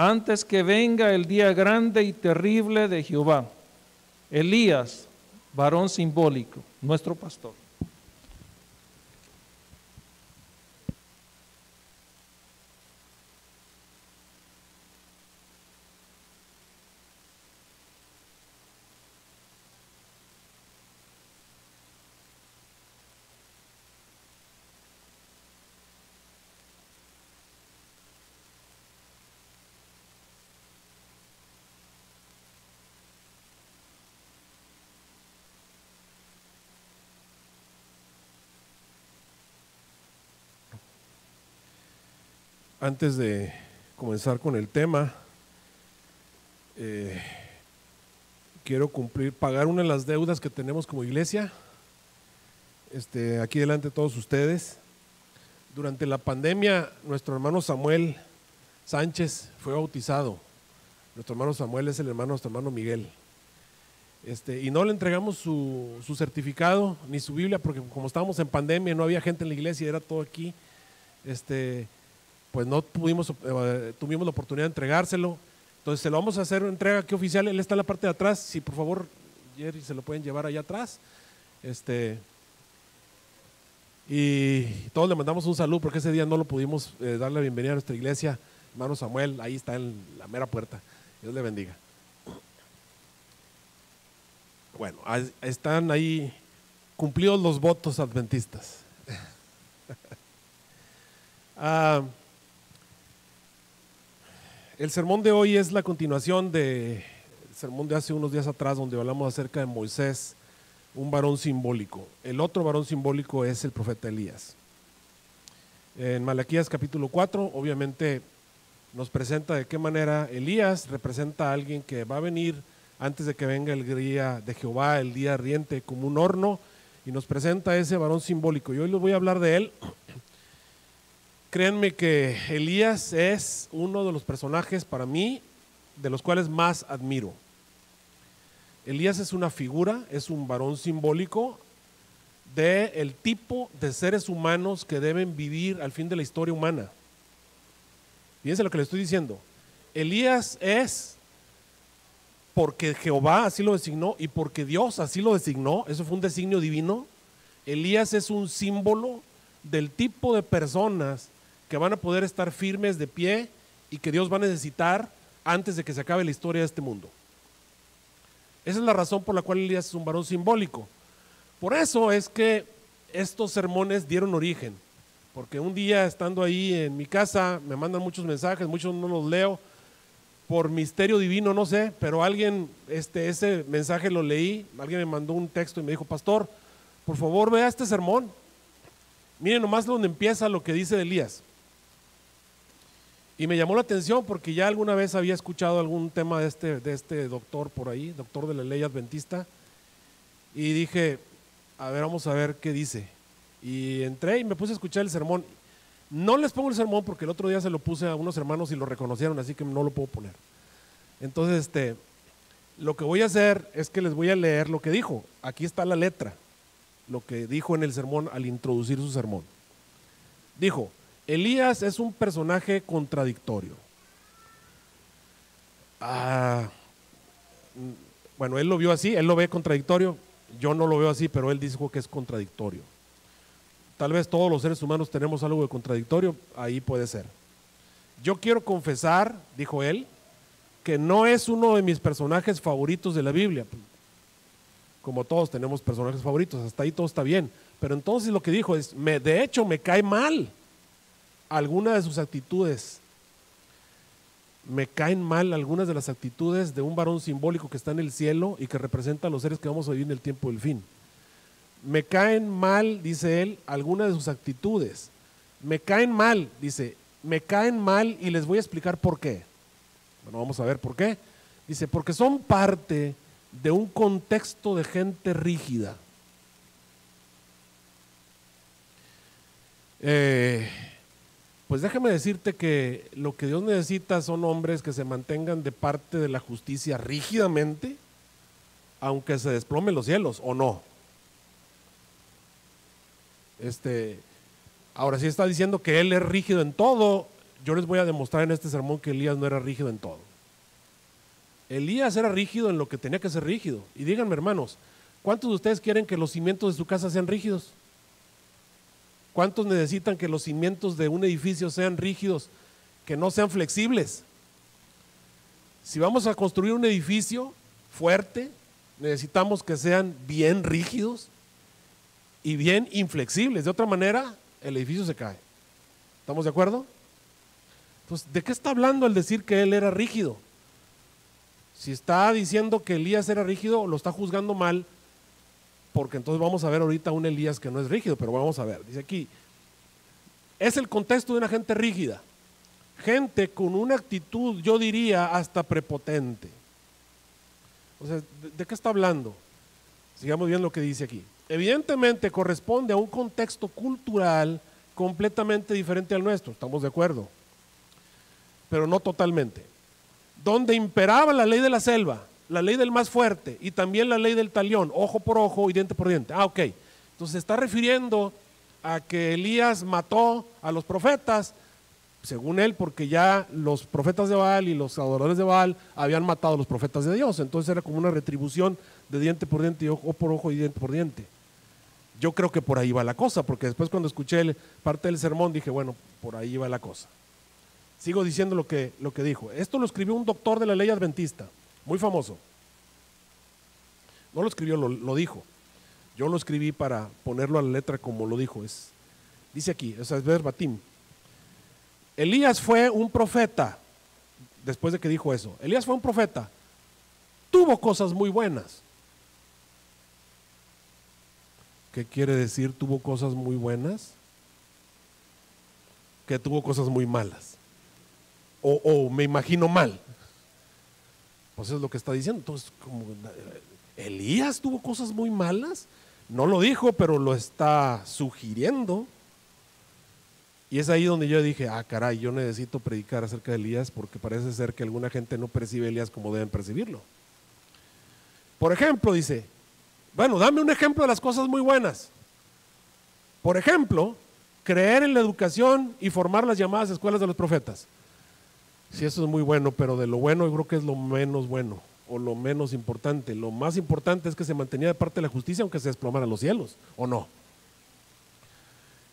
antes que venga el día grande y terrible de Jehová. Elías, varón simbólico, nuestro pastor. antes de comenzar con el tema, eh, quiero cumplir, pagar una de las deudas que tenemos como iglesia, este, aquí delante de todos ustedes. Durante la pandemia, nuestro hermano Samuel Sánchez fue bautizado. Nuestro hermano Samuel es el hermano de nuestro hermano Miguel. Este, y no le entregamos su, certificado ni su Biblia, porque como estábamos en pandemia, no había gente en la iglesia, y era todo aquí. Este, pues no pudimos, eh, tuvimos la oportunidad de entregárselo. Entonces se lo vamos a hacer una entrega aquí oficial, él está en la parte de atrás, si por favor, Jerry, se lo pueden llevar allá atrás. Este, y todos le mandamos un saludo porque ese día no lo pudimos eh, darle la bienvenida a nuestra iglesia. Hermano Samuel, ahí está en la mera puerta. Dios le bendiga. Bueno, están ahí cumplidos los votos adventistas. ah, el sermón de hoy es la continuación del sermón de hace unos días atrás donde hablamos acerca de Moisés, un varón simbólico. El otro varón simbólico es el profeta Elías. En Malaquías capítulo 4, obviamente nos presenta de qué manera Elías representa a alguien que va a venir antes de que venga el día de Jehová, el día ardiente como un horno, y nos presenta a ese varón simbólico. Y hoy les voy a hablar de él Créanme que Elías es uno de los personajes para mí de los cuales más admiro. Elías es una figura, es un varón simbólico del tipo de seres humanos que deben vivir al fin de la historia humana. Fíjense lo que le estoy diciendo. Elías es porque Jehová así lo designó y porque Dios así lo designó, eso fue un designio divino. Elías es un símbolo del tipo de personas que van a poder estar firmes de pie y que Dios va a necesitar antes de que se acabe la historia de este mundo. Esa es la razón por la cual Elías es un varón simbólico. Por eso es que estos sermones dieron origen, porque un día estando ahí en mi casa me mandan muchos mensajes, muchos no los leo, por misterio divino, no sé, pero alguien, este, ese mensaje lo leí, alguien me mandó un texto y me dijo, pastor, por favor vea este sermón, miren nomás donde empieza lo que dice Elías. Y me llamó la atención porque ya alguna vez había escuchado algún tema de este, de este doctor por ahí, doctor de la ley adventista, y dije, a ver, vamos a ver qué dice. Y entré y me puse a escuchar el sermón. No les pongo el sermón porque el otro día se lo puse a unos hermanos y lo reconocieron, así que no lo puedo poner. Entonces, este, lo que voy a hacer es que les voy a leer lo que dijo. Aquí está la letra, lo que dijo en el sermón al introducir su sermón. Dijo, Elías es un personaje contradictorio. Ah, bueno, él lo vio así, él lo ve contradictorio, yo no lo veo así, pero él dijo que es contradictorio. Tal vez todos los seres humanos tenemos algo de contradictorio, ahí puede ser. Yo quiero confesar, dijo él, que no es uno de mis personajes favoritos de la Biblia. Como todos tenemos personajes favoritos, hasta ahí todo está bien. Pero entonces lo que dijo es, de hecho me cae mal algunas de sus actitudes, me caen mal algunas de las actitudes de un varón simbólico que está en el cielo y que representa a los seres que vamos a vivir en el tiempo del fin. Me caen mal, dice él, algunas de sus actitudes. Me caen mal, dice, me caen mal y les voy a explicar por qué. Bueno, vamos a ver por qué. Dice, porque son parte de un contexto de gente rígida. Eh, pues déjame decirte que lo que Dios necesita son hombres que se mantengan de parte de la justicia rígidamente, aunque se desplomen los cielos, ¿o no? Este, ahora si está diciendo que Él es rígido en todo. Yo les voy a demostrar en este sermón que Elías no era rígido en todo. Elías era rígido en lo que tenía que ser rígido. Y díganme, hermanos, ¿cuántos de ustedes quieren que los cimientos de su casa sean rígidos? ¿Cuántos necesitan que los cimientos de un edificio sean rígidos, que no sean flexibles? Si vamos a construir un edificio fuerte, necesitamos que sean bien rígidos y bien inflexibles. De otra manera, el edificio se cae. ¿Estamos de acuerdo? ¿Pues ¿de qué está hablando al decir que él era rígido? Si está diciendo que Elías era rígido, lo está juzgando mal porque entonces vamos a ver ahorita un Elías que no es rígido, pero vamos a ver. Dice aquí, es el contexto de una gente rígida, gente con una actitud, yo diría, hasta prepotente. O sea, ¿de, qué está hablando? Sigamos bien lo que dice aquí. Evidentemente corresponde a un contexto cultural completamente diferente al nuestro, estamos de acuerdo, pero no totalmente. Donde imperaba la ley de la selva, la ley del más fuerte y también la ley del talión, ojo por ojo y diente por diente. Ah, ok. Entonces está refiriendo a que Elías mató a los profetas, según él, porque ya los profetas de Baal y los adoradores de Baal habían matado a los profetas de Dios. Entonces era como una retribución de diente por diente y ojo por ojo y diente por diente. Yo creo que por ahí va la cosa, porque después cuando escuché parte del sermón dije, bueno, por ahí va la cosa. Sigo diciendo lo que, lo que dijo. Esto lo escribió un doctor de la ley adventista muy famoso. No lo escribió, lo, dijo. Yo lo escribí para ponerlo a la letra como lo dijo. Es, dice aquí, es verbatim. Elías fue un profeta, después de que dijo eso. Elías fue un profeta. Tuvo cosas muy buenas. ¿Qué quiere decir tuvo cosas muy buenas? Que tuvo cosas muy malas. O, o me imagino mal. Pues es lo que está diciendo. Entonces, como eh, Elías tuvo cosas muy malas, no lo dijo, pero lo está sugiriendo. Y es ahí donde yo dije, ah, caray, yo necesito predicar acerca de Elías porque parece ser que alguna gente no percibe Elías como deben percibirlo. Por ejemplo, dice, bueno, dame un ejemplo de las cosas muy buenas. Por ejemplo, creer en la educación y formar las llamadas escuelas de los profetas si eso es muy bueno, pero de lo bueno yo creo que es lo menos bueno o lo menos importante. Lo más importante es que se mantenía de parte de la justicia aunque se desplomaran los cielos, ¿o no?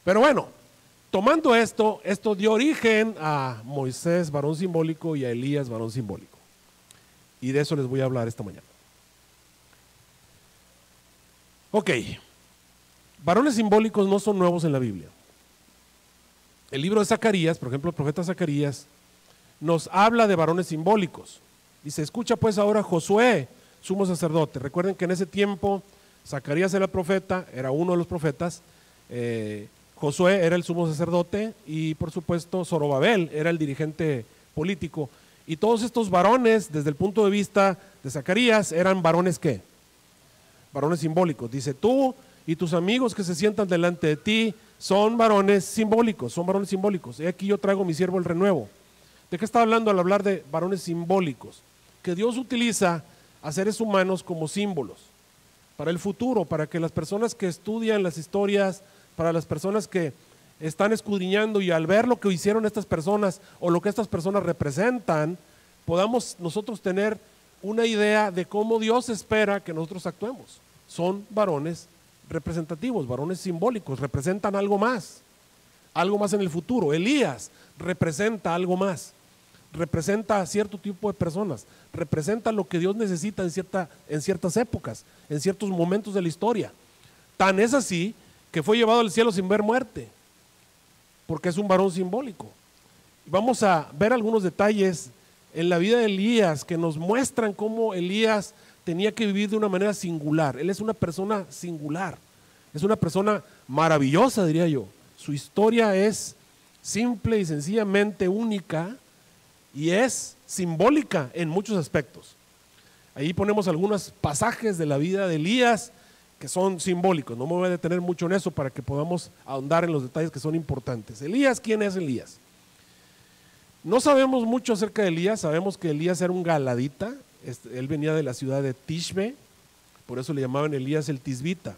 Pero bueno, tomando esto, esto dio origen a Moisés, varón simbólico, y a Elías, varón simbólico. Y de eso les voy a hablar esta mañana. Ok, varones simbólicos no son nuevos en la Biblia. El libro de Zacarías, por ejemplo, el profeta Zacarías, nos habla de varones simbólicos. y se escucha pues ahora Josué, sumo sacerdote. Recuerden que en ese tiempo Zacarías era el profeta, era uno de los profetas, eh, Josué era el sumo sacerdote y por supuesto Zorobabel era el dirigente político. Y todos estos varones, desde el punto de vista de Zacarías, eran varones qué? Varones simbólicos. Dice, tú y tus amigos que se sientan delante de ti son varones simbólicos, son varones simbólicos. Y aquí yo traigo mi siervo el renuevo ¿De qué está hablando al hablar de varones simbólicos? Que Dios utiliza a seres humanos como símbolos para el futuro, para que las personas que estudian las historias, para las personas que están escudriñando y al ver lo que hicieron estas personas o lo que estas personas representan, podamos nosotros tener una idea de cómo Dios espera que nosotros actuemos. Son varones representativos, varones simbólicos, representan algo más, algo más en el futuro. Elías representa algo más representa a cierto tipo de personas, representa lo que Dios necesita en, cierta, en ciertas épocas, en ciertos momentos de la historia. Tan es así que fue llevado al cielo sin ver muerte, porque es un varón simbólico. Vamos a ver algunos detalles en la vida de Elías que nos muestran cómo Elías tenía que vivir de una manera singular. Él es una persona singular, es una persona maravillosa, diría yo. Su historia es simple y sencillamente única y es simbólica en muchos aspectos. Ahí ponemos algunos pasajes de la vida de Elías que son simbólicos. No me voy a detener mucho en eso para que podamos ahondar en los detalles que son importantes. Elías, ¿quién es Elías? No sabemos mucho acerca de Elías, sabemos que Elías era un galadita, él venía de la ciudad de Tishbe, por eso le llamaban Elías el Tisbita.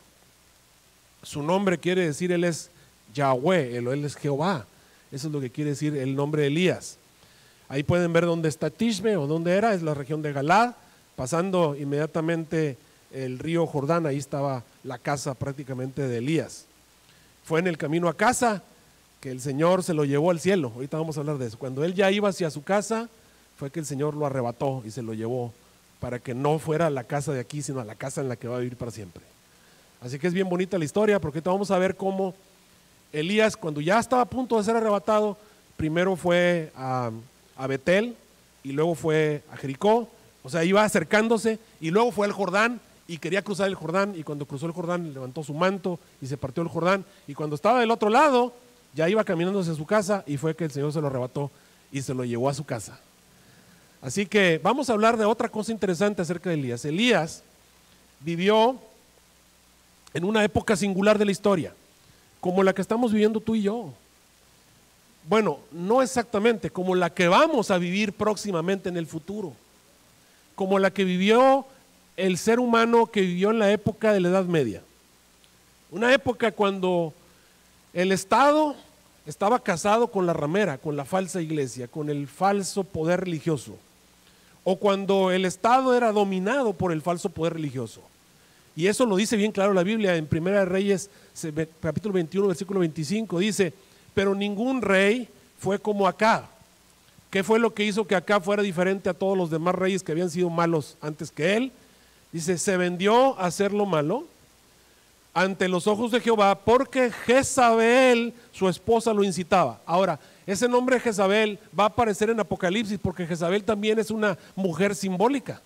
Su nombre quiere decir él es Yahweh, él, es Jehová, eso es lo que quiere decir el nombre de Elías. Ahí pueden ver dónde está Tishbe o dónde era, es la región de Galá, pasando inmediatamente el río Jordán, ahí estaba la casa prácticamente de Elías. Fue en el camino a casa que el Señor se lo llevó al cielo, ahorita vamos a hablar de eso. Cuando él ya iba hacia su casa, fue que el Señor lo arrebató y se lo llevó para que no fuera a la casa de aquí, sino a la casa en la que va a vivir para siempre. Así que es bien bonita la historia, porque ahorita vamos a ver cómo Elías, cuando ya estaba a punto de ser arrebatado, primero fue a a Betel y luego fue a Jericó, o sea, iba acercándose y luego fue al Jordán y quería cruzar el Jordán y cuando cruzó el Jordán levantó su manto y se partió el Jordán y cuando estaba del otro lado ya iba caminando hacia su casa y fue que el Señor se lo arrebató y se lo llevó a su casa. Así que vamos a hablar de otra cosa interesante acerca de Elías. Elías vivió en una época singular de la historia, como la que estamos viviendo tú y yo bueno, no exactamente, como la que vamos a vivir próximamente en el futuro, como la que vivió el ser humano que vivió en la época de la Edad Media. Una época cuando el Estado estaba casado con la ramera, con la falsa iglesia, con el falso poder religioso, o cuando el Estado era dominado por el falso poder religioso. Y eso lo dice bien claro la Biblia en Primera Reyes, capítulo 21, versículo 25, dice, pero ningún rey fue como acá. ¿Qué fue lo que hizo que acá fuera diferente a todos los demás reyes que habían sido malos antes que él? Dice, se vendió a hacer lo malo ante los ojos de Jehová porque Jezabel, su esposa, lo incitaba. Ahora, ese nombre Jezabel va a aparecer en Apocalipsis porque Jezabel también es una mujer simbólica.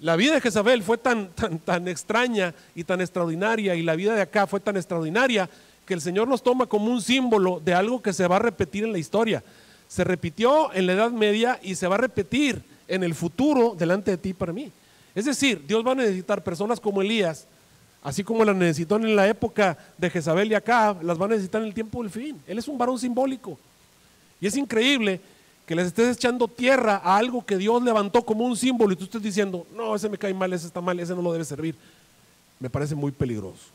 La vida de Jezabel fue tan, tan, tan extraña y tan extraordinaria y la vida de acá fue tan extraordinaria que el Señor nos toma como un símbolo de algo que se va a repetir en la historia. Se repitió en la Edad Media y se va a repetir en el futuro delante de ti para mí. Es decir, Dios va a necesitar personas como Elías, así como las necesitó en la época de Jezabel y Acab, las va a necesitar en el tiempo del fin. Él es un varón simbólico. Y es increíble que les estés echando tierra a algo que Dios levantó como un símbolo y tú estés diciendo, no, ese me cae mal, ese está mal, ese no lo debe servir. Me parece muy peligroso.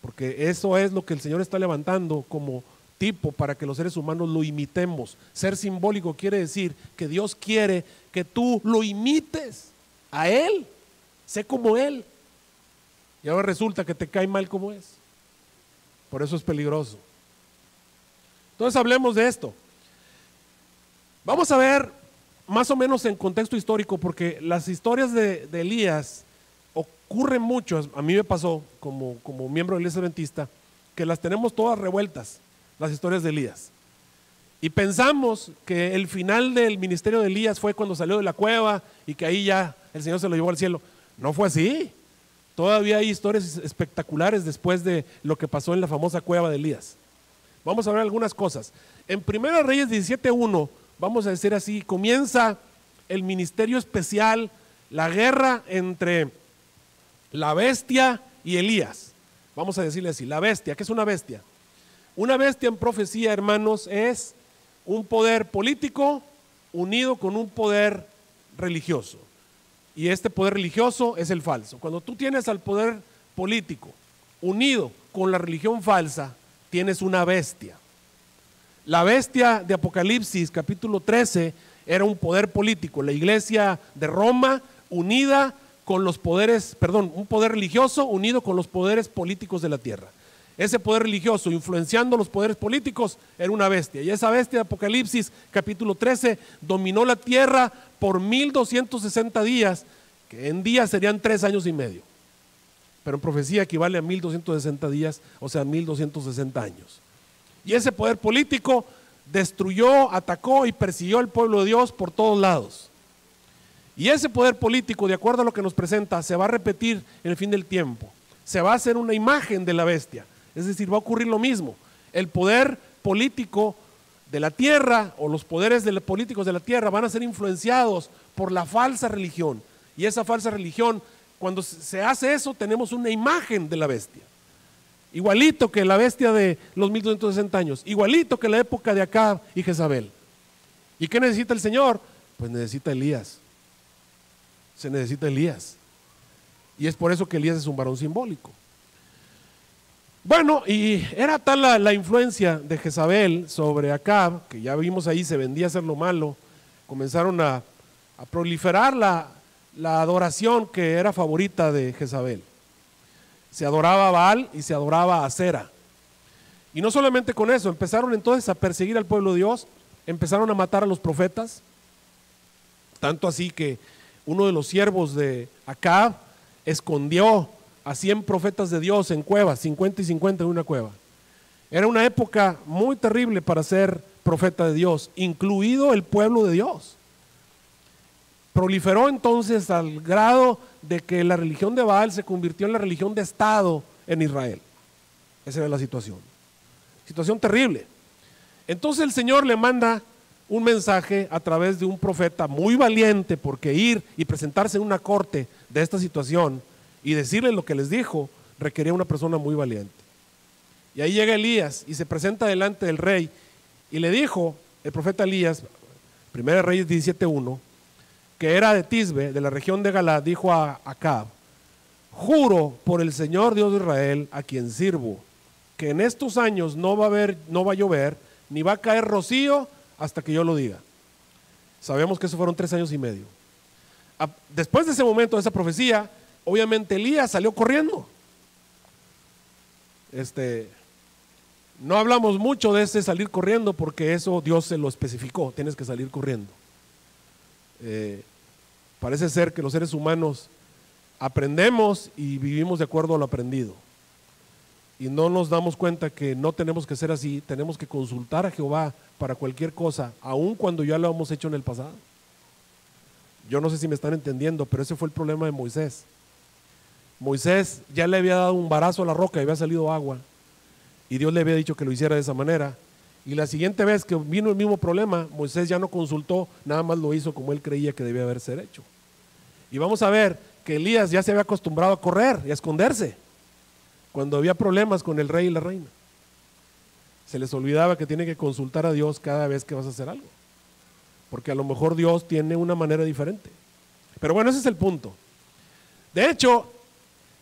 Porque eso es lo que el Señor está levantando como tipo para que los seres humanos lo imitemos. Ser simbólico quiere decir que Dios quiere que tú lo imites a Él. Sé como Él. Y ahora resulta que te cae mal como es. Por eso es peligroso. Entonces hablemos de esto. Vamos a ver más o menos en contexto histórico, porque las historias de, Elías ocurre mucho, a mí me pasó como, como miembro de la iglesia adventista, que las tenemos todas revueltas, las historias de Elías. Y pensamos que el final del ministerio de Elías fue cuando salió de la cueva y que ahí ya el Señor se lo llevó al cielo. No fue así. Todavía hay historias espectaculares después de lo que pasó en la famosa cueva de Elías. Vamos a ver algunas cosas. En 1 Reyes 17.1, vamos a decir así, comienza el ministerio especial, la guerra entre la bestia y Elías. Vamos a decirle así, la bestia, ¿qué es una bestia? Una bestia en profecía, hermanos, es un poder político unido con un poder religioso. Y este poder religioso es el falso. Cuando tú tienes al poder político unido con la religión falsa, tienes una bestia. La bestia de Apocalipsis capítulo 13 era un poder político. La iglesia de Roma unida con los poderes, perdón, un poder religioso unido con los poderes políticos de la tierra. Ese poder religioso influenciando los poderes políticos era una bestia. Y esa bestia de Apocalipsis capítulo 13 dominó la tierra por 1260 días, que en días serían tres años y medio. Pero en profecía equivale a 1260 días, o sea, 1260 años. Y ese poder político destruyó, atacó y persiguió al pueblo de Dios por todos lados. Y ese poder político, de acuerdo a lo que nos presenta, se va a repetir en el fin del tiempo. Se va a hacer una imagen de la bestia. Es decir, va a ocurrir lo mismo. El poder político de la tierra o los poderes políticos de la tierra van a ser influenciados por la falsa religión. Y esa falsa religión, cuando se hace eso, tenemos una imagen de la bestia. Igualito que la bestia de los 1260 años, igualito que la época de Acab y Jezabel. ¿Y qué necesita el Señor? Pues necesita Elías se necesita Elías. Y es por eso que Elías es un varón simbólico. Bueno, y era tal la, influencia de Jezabel sobre Acab, que ya vimos ahí, se vendía a hacer lo malo, comenzaron a, proliferar la, la, adoración que era favorita de Jezabel. Se adoraba a Baal y se adoraba a Cera. Y no solamente con eso, empezaron entonces a perseguir al pueblo de Dios, empezaron a matar a los profetas, tanto así que uno de los siervos de Acab escondió a 100 profetas de Dios en cuevas, 50 y 50 en una cueva. Era una época muy terrible para ser profeta de Dios, incluido el pueblo de Dios. Proliferó entonces al grado de que la religión de Baal se convirtió en la religión de Estado en Israel. Esa era la situación. Situación terrible. Entonces el Señor le manda un mensaje a través de un profeta muy valiente, porque ir y presentarse en una corte de esta situación y decirle lo que les dijo requería una persona muy valiente. Y ahí llega Elías y se presenta delante del rey y le dijo el profeta Elías, 1 Reyes 17.1, que era de Tisbe, de la región de Galá, dijo a Acab, juro por el Señor Dios de Israel, a quien sirvo, que en estos años no va a, haber, no va a llover, ni va a caer rocío, hasta que yo lo diga. Sabemos que eso fueron tres años y medio. Después de ese momento, de esa profecía, obviamente Elías salió corriendo. Este, no hablamos mucho de ese salir corriendo porque eso Dios se lo especificó, tienes que salir corriendo. Eh, parece ser que los seres humanos aprendemos y vivimos de acuerdo a lo aprendido y no nos damos cuenta que no tenemos que ser así, tenemos que consultar a Jehová para cualquier cosa, aun cuando ya lo hemos hecho en el pasado. Yo no sé si me están entendiendo, pero ese fue el problema de Moisés. Moisés ya le había dado un barazo a la roca y había salido agua. Y Dios le había dicho que lo hiciera de esa manera. Y la siguiente vez que vino el mismo problema, Moisés ya no consultó, nada más lo hizo como él creía que debía haberse hecho. Y vamos a ver que Elías ya se había acostumbrado a correr y a esconderse cuando había problemas con el rey y la reina. Se les olvidaba que tienen que consultar a Dios cada vez que vas a hacer algo. Porque a lo mejor Dios tiene una manera diferente. Pero bueno, ese es el punto. De hecho,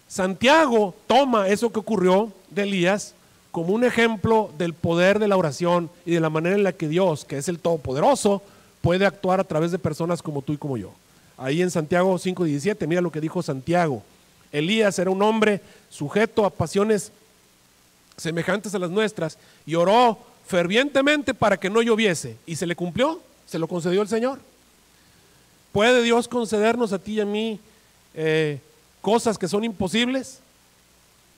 Santiago toma eso que ocurrió de Elías como un ejemplo del poder de la oración y de la manera en la que Dios, que es el Todopoderoso, puede actuar a través de personas como tú y como yo. Ahí en Santiago 5.17, mira lo que dijo Santiago Elías era un hombre sujeto a pasiones semejantes a las nuestras y oró fervientemente para que no lloviese. ¿Y se le cumplió? Se lo concedió el Señor. ¿Puede Dios concedernos a ti y a mí eh, cosas que son imposibles?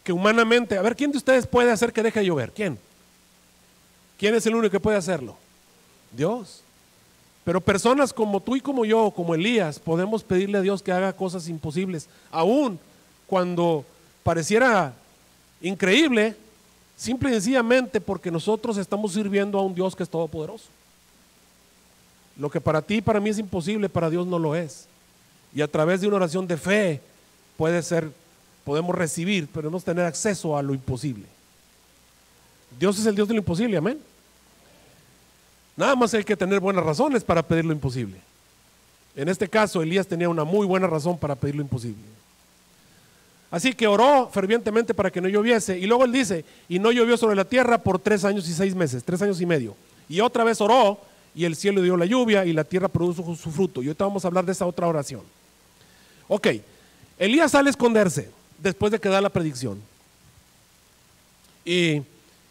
Que humanamente, a ver, ¿quién de ustedes puede hacer que deje de llover? ¿Quién? ¿Quién es el único que puede hacerlo? Dios. Pero personas como tú y como yo, como Elías, podemos pedirle a Dios que haga cosas imposibles, aún cuando pareciera increíble, simple y sencillamente porque nosotros estamos sirviendo a un Dios que es todopoderoso. Lo que para ti y para mí es imposible, para Dios no lo es. Y a través de una oración de fe puede ser, podemos recibir, pero no tener acceso a lo imposible. Dios es el Dios de lo imposible, amén. Nada más hay que tener buenas razones para pedir lo imposible. En este caso, Elías tenía una muy buena razón para pedir lo imposible. Así que oró fervientemente para que no lloviese. Y luego él dice, y no llovió sobre la tierra por tres años y seis meses, tres años y medio. Y otra vez oró y el cielo dio la lluvia y la tierra produjo su fruto. Y ahorita vamos a hablar de esa otra oración. Ok, Elías sale a esconderse después de que da la predicción. Y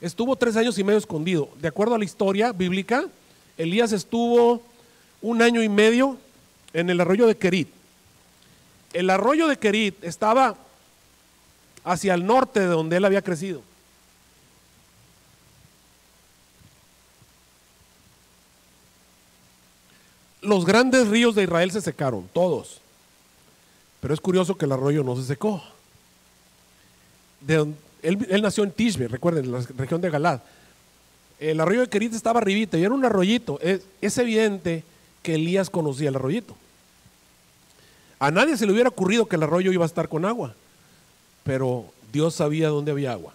estuvo tres años y medio escondido. De acuerdo a la historia bíblica, Elías estuvo un año y medio en el arroyo de Kerit. El arroyo de Kerit estaba hacia el norte de donde él había crecido. Los grandes ríos de Israel se secaron, todos. Pero es curioso que el arroyo no se secó. él, nació en Tishbe, recuerden, en la región de Galad. El arroyo de Kerit estaba arribita y era un arroyito. Es, es evidente que Elías conocía el arroyito. A nadie se le hubiera ocurrido que el arroyo iba a estar con agua pero Dios sabía dónde había agua.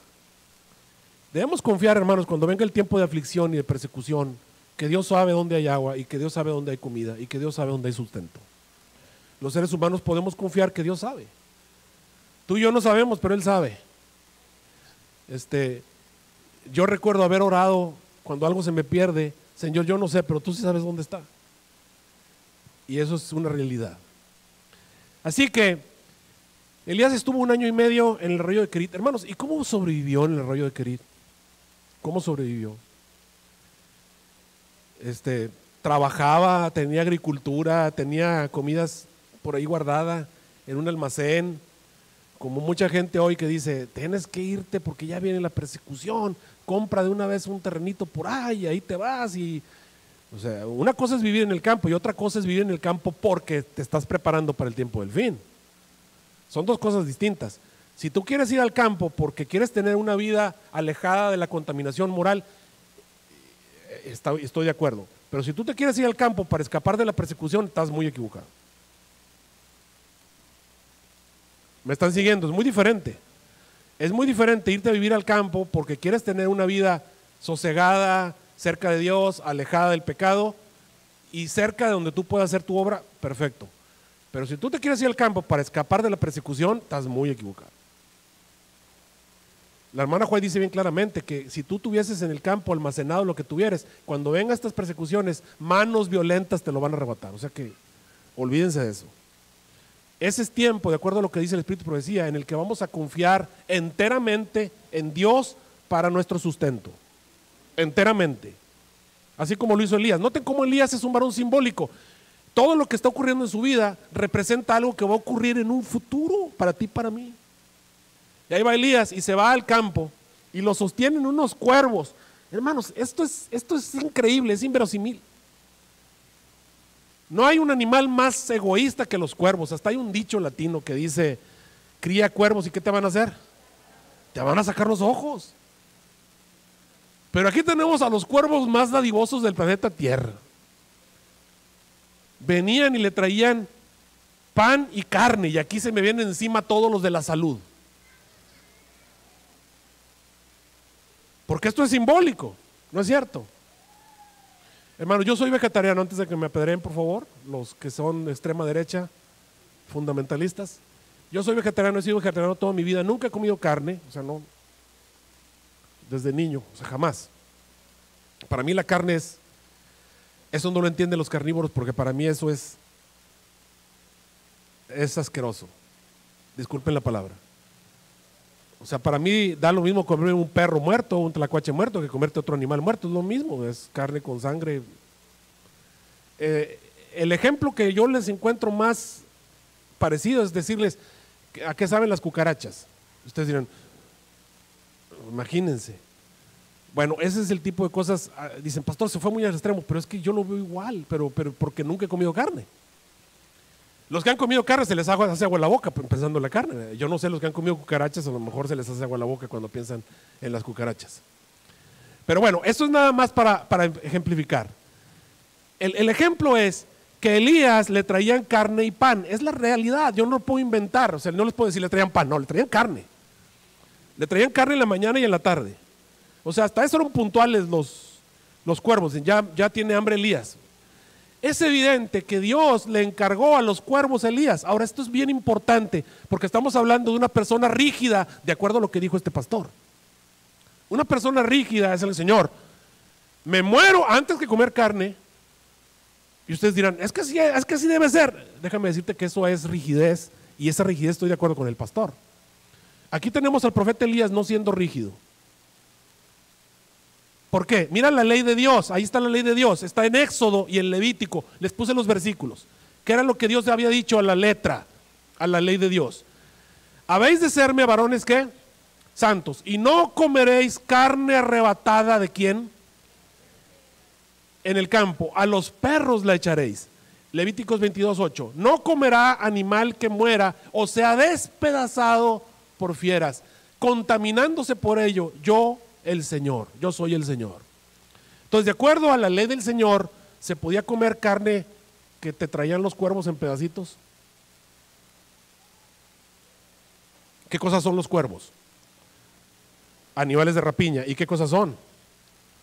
Debemos confiar, hermanos, cuando venga el tiempo de aflicción y de persecución, que Dios sabe dónde hay agua y que Dios sabe dónde hay comida y que Dios sabe dónde hay sustento. Los seres humanos podemos confiar que Dios sabe. Tú y yo no sabemos, pero Él sabe. Este, yo recuerdo haber orado cuando algo se me pierde, Señor, yo no sé, pero tú sí sabes dónde está. Y eso es una realidad. Así que Elías estuvo un año y medio en el rollo de Querit, Hermanos, ¿y cómo sobrevivió en el rollo de Querit? ¿Cómo sobrevivió? Este, trabajaba, tenía agricultura, tenía comidas por ahí guardada en un almacén, como mucha gente hoy que dice, tienes que irte porque ya viene la persecución, compra de una vez un terrenito por ahí, ahí te vas y... O sea, una cosa es vivir en el campo y otra cosa es vivir en el campo porque te estás preparando para el tiempo del fin. Son dos cosas distintas. Si tú quieres ir al campo porque quieres tener una vida alejada de la contaminación moral, eh, estoy de acuerdo. Pero si tú te quieres ir al campo para escapar de la persecución, estás muy equivocado. Me están siguiendo, es muy diferente. Es muy diferente irte a vivir al campo porque quieres tener una vida sosegada, cerca de Dios, alejada del pecado y cerca de donde tú puedas hacer tu obra, perfecto. Pero si tú te quieres ir al campo para escapar de la persecución, estás muy equivocado. La hermana Juárez dice bien claramente que si tú tuvieses en el campo almacenado lo que tuvieres, cuando vengan estas persecuciones, manos violentas te lo van a arrebatar. O sea que olvídense de eso. Ese es tiempo, de acuerdo a lo que dice el Espíritu de Profecía, en el que vamos a confiar enteramente en Dios para nuestro sustento. Enteramente. Así como lo hizo Elías. Noten cómo Elías es un varón simbólico todo lo que está ocurriendo en su vida representa algo que va a ocurrir en un futuro para ti y para mí. Y ahí va Elías y se va al campo y lo sostienen unos cuervos. Hermanos, esto es, esto es increíble, es inverosímil. No hay un animal más egoísta que los cuervos. Hasta hay un dicho latino que dice, cría cuervos y ¿qué te van a hacer? Te van a sacar los ojos. Pero aquí tenemos a los cuervos más dadivosos del planeta Tierra venían y le traían pan y carne, y aquí se me vienen encima todos los de la salud. Porque esto es simbólico, ¿no es cierto? Hermano, yo soy vegetariano, antes de que me apedreen, por favor, los que son extrema derecha, fundamentalistas. Yo soy vegetariano, he sido vegetariano toda mi vida, nunca he comido carne, o sea, no, desde niño, o sea, jamás. Para mí la carne es eso no lo entienden los carnívoros porque para mí eso es, es asqueroso. Disculpen la palabra. O sea, para mí da lo mismo comer un perro muerto un tlacuache muerto que comerte otro animal muerto. Es lo mismo, es carne con sangre. Eh, el ejemplo que yo les encuentro más parecido es decirles, ¿a qué saben las cucarachas? Ustedes dirán, imagínense, bueno, ese es el tipo de cosas. Ah, dicen, pastor, se fue muy al extremo, pero es que yo lo veo igual, pero, pero porque nunca he comido carne. Los que han comido carne se les hace agua en la boca pues, pensando en la carne. Yo no sé, los que han comido cucarachas a lo mejor se les hace agua en la boca cuando piensan en las cucarachas. Pero bueno, eso es nada más para, ejemplificar. El, el, ejemplo es que Elías le traían carne y pan. Es la realidad, yo no lo puedo inventar. O sea, no les puedo decir le traían pan, no, le traían carne. Le traían carne en la mañana y en la tarde. O sea, hasta eso eran puntuales los, los cuervos. Ya, ya tiene hambre Elías. Es evidente que Dios le encargó a los cuervos Elías. Ahora, esto es bien importante porque estamos hablando de una persona rígida, de acuerdo a lo que dijo este pastor. Una persona rígida es el Señor. Me muero antes que comer carne. Y ustedes dirán, es que sí es que así debe ser. Déjame decirte que eso es rigidez y esa rigidez estoy de acuerdo con el pastor. Aquí tenemos al profeta Elías no siendo rígido. ¿Por qué? Mira la ley de Dios, ahí está la ley de Dios, está en Éxodo y en Levítico. Les puse los versículos, ¿Qué era lo que Dios había dicho a la letra, a la ley de Dios. Habéis de serme varones ¿qué? santos y no comeréis carne arrebatada de quién en el campo, a los perros la echaréis. Levíticos 22:8. No comerá animal que muera o sea despedazado por fieras, contaminándose por ello. Yo el Señor, yo soy el Señor. Entonces, de acuerdo a la ley del Señor, se podía comer carne que te traían los cuervos en pedacitos. ¿Qué cosas son los cuervos? Animales de rapiña. ¿Y qué cosas son?